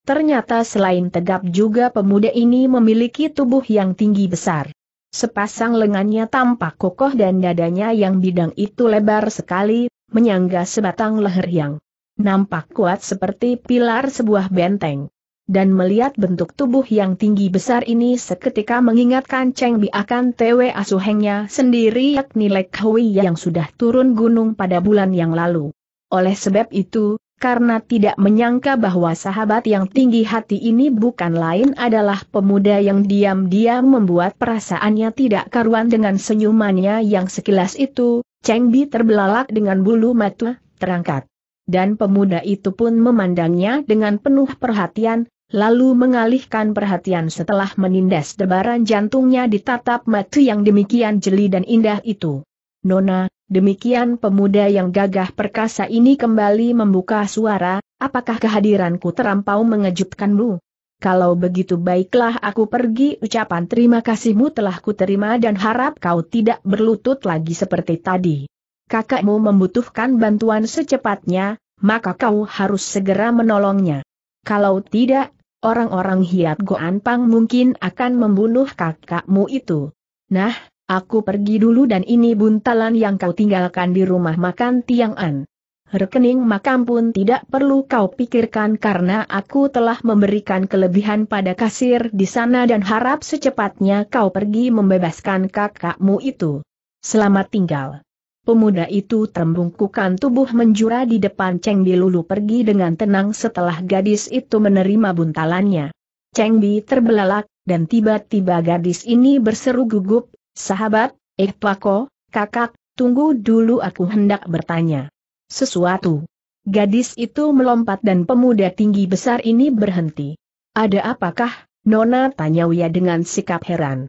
Ternyata selain tegap juga pemuda ini memiliki tubuh yang tinggi besar. Sepasang lengannya tampak kokoh dan dadanya yang bidang itu lebar sekali, menyangga sebatang leher yang nampak kuat seperti pilar sebuah benteng dan melihat bentuk tubuh yang tinggi besar ini seketika mengingatkan Cheng Bi akan TW asuhengnya sendiri yakni Lek Hui yang sudah turun gunung pada bulan yang lalu. Oleh sebab itu, karena tidak menyangka bahwa sahabat yang tinggi hati ini bukan lain adalah pemuda yang diam-diam membuat perasaannya tidak karuan dengan senyumannya yang sekilas itu, Cheng Bi terbelalak dengan bulu mata terangkat dan pemuda itu pun memandangnya dengan penuh perhatian, lalu mengalihkan perhatian setelah menindas debaran jantungnya ditatap tatap yang demikian jeli dan indah itu. Nona, demikian pemuda yang gagah perkasa ini kembali membuka suara, apakah kehadiranku terampau mengejutkanmu? Kalau begitu baiklah aku pergi ucapan terima kasihmu telah kuterima dan harap kau tidak berlutut lagi seperti tadi kakakmu membutuhkan bantuan secepatnya, maka kau harus segera menolongnya. Kalau tidak, orang-orang Hiat goan pang mungkin akan membunuh kakakmu itu. Nah, aku pergi dulu dan ini buntalan yang kau tinggalkan di rumah makan Tiang An. Rekening makam pun tidak perlu kau pikirkan karena aku telah memberikan kelebihan pada kasir di sana dan harap secepatnya kau pergi membebaskan kakakmu itu. Selamat tinggal. Pemuda itu terbungkukan tubuh menjura di depan Cheng Bi Lulu pergi dengan tenang setelah gadis itu menerima buntalannya. Cheng Bi terbelalak, dan tiba-tiba gadis ini berseru gugup, Sahabat, eh Pako, kakak, tunggu dulu aku hendak bertanya. Sesuatu. Gadis itu melompat dan pemuda tinggi besar ini berhenti. Ada apakah, Nona tanya Wia dengan sikap heran.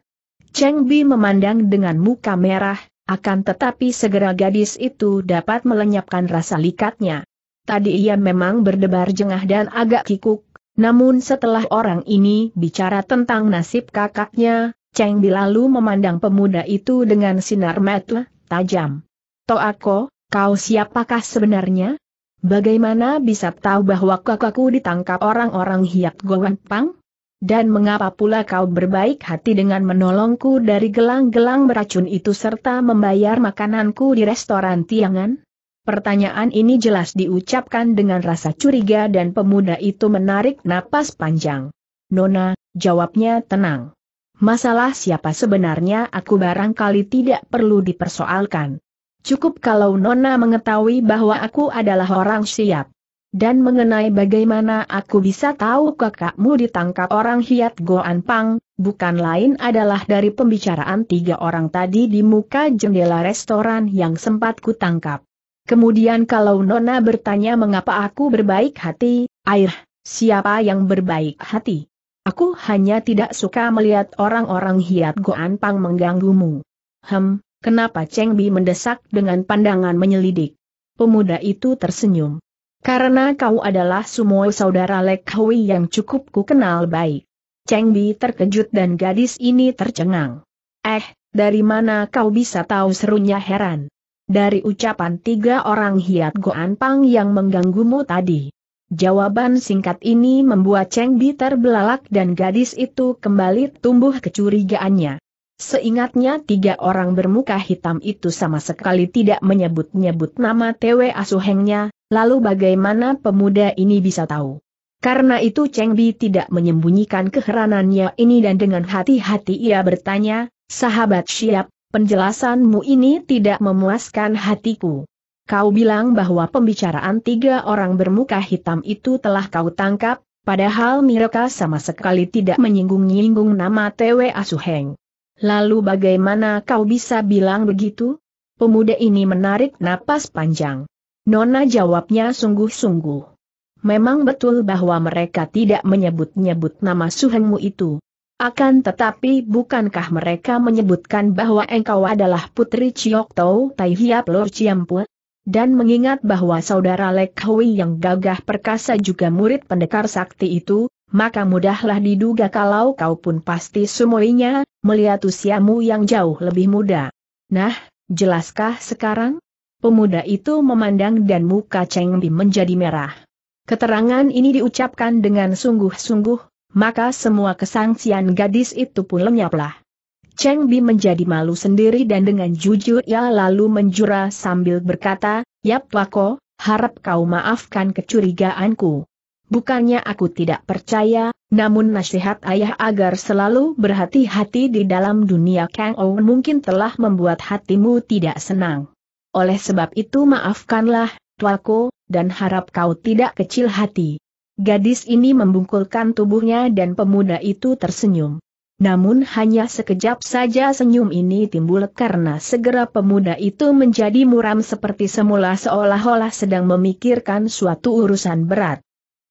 Cheng Bi memandang dengan muka merah, akan tetapi segera gadis itu dapat melenyapkan rasa likatnya. Tadi ia memang berdebar jengah dan agak kikuk, namun setelah orang ini bicara tentang nasib kakaknya, Cheng Bilalu memandang pemuda itu dengan sinar mata tajam. Toako, kau siapakah sebenarnya? Bagaimana bisa tahu bahwa kakakku ditangkap orang-orang hiat Gowan Pang? Dan mengapa pula kau berbaik hati dengan menolongku dari gelang-gelang beracun itu serta membayar makananku di restoran Tiangan? Pertanyaan ini jelas diucapkan dengan rasa curiga dan pemuda itu menarik napas panjang. Nona, jawabnya tenang. Masalah siapa sebenarnya aku barangkali tidak perlu dipersoalkan. Cukup kalau Nona mengetahui bahwa aku adalah orang siap. Dan mengenai bagaimana aku bisa tahu kakakmu ditangkap orang hiat Goan Pang, bukan lain adalah dari pembicaraan tiga orang tadi di muka jendela restoran yang sempat kutangkap. Kemudian kalau Nona bertanya mengapa aku berbaik hati, air, siapa yang berbaik hati? Aku hanya tidak suka melihat orang-orang hiat Goan Pang mengganggumu. Hem, kenapa Cheng Bi mendesak dengan pandangan menyelidik? Pemuda itu tersenyum. Karena kau adalah sumo saudara Lek Hui yang cukup ku kenal baik. Cheng Bi terkejut dan gadis ini tercengang. Eh, dari mana kau bisa tahu serunya heran? Dari ucapan tiga orang hiat Goan Pang yang mengganggumu tadi. Jawaban singkat ini membuat Cheng Bi terbelalak dan gadis itu kembali tumbuh kecurigaannya. Seingatnya tiga orang bermuka hitam itu sama sekali tidak menyebut-nyebut nama Tewe Asuhengnya, Lalu bagaimana pemuda ini bisa tahu? Karena itu Cheng Bi tidak menyembunyikan keheranannya ini dan dengan hati-hati ia bertanya, sahabat siap, penjelasanmu ini tidak memuaskan hatiku. Kau bilang bahwa pembicaraan tiga orang bermuka hitam itu telah kau tangkap, padahal mereka sama sekali tidak menyinggung-nyinggung nama Tewe Asuheng. Lalu bagaimana kau bisa bilang begitu? Pemuda ini menarik napas panjang. Nona jawabnya sungguh-sungguh. Memang betul bahwa mereka tidak menyebut-nyebut nama suhengmu itu. Akan tetapi bukankah mereka menyebutkan bahwa engkau adalah putri Chiok Tau Tai Hiap Lor Dan mengingat bahwa saudara Lek Hui yang gagah perkasa juga murid pendekar sakti itu, maka mudahlah diduga kalau kau pun pasti semuanya, melihat usiamu yang jauh lebih muda. Nah, jelaskah sekarang? Pemuda itu memandang dan muka Cheng Bi menjadi merah. Keterangan ini diucapkan dengan sungguh-sungguh, maka semua kesangsian gadis itu pun lenyaplah. Cheng Bi menjadi malu sendiri dan dengan jujur ia lalu menjura sambil berkata, Yap Wako, harap kau maafkan kecurigaanku. Bukannya aku tidak percaya, namun nasihat ayah agar selalu berhati-hati di dalam dunia Kang Ouen mungkin telah membuat hatimu tidak senang. Oleh sebab itu maafkanlah, tuaku, dan harap kau tidak kecil hati. Gadis ini membungkulkan tubuhnya dan pemuda itu tersenyum. Namun hanya sekejap saja senyum ini timbul karena segera pemuda itu menjadi muram seperti semula seolah-olah sedang memikirkan suatu urusan berat.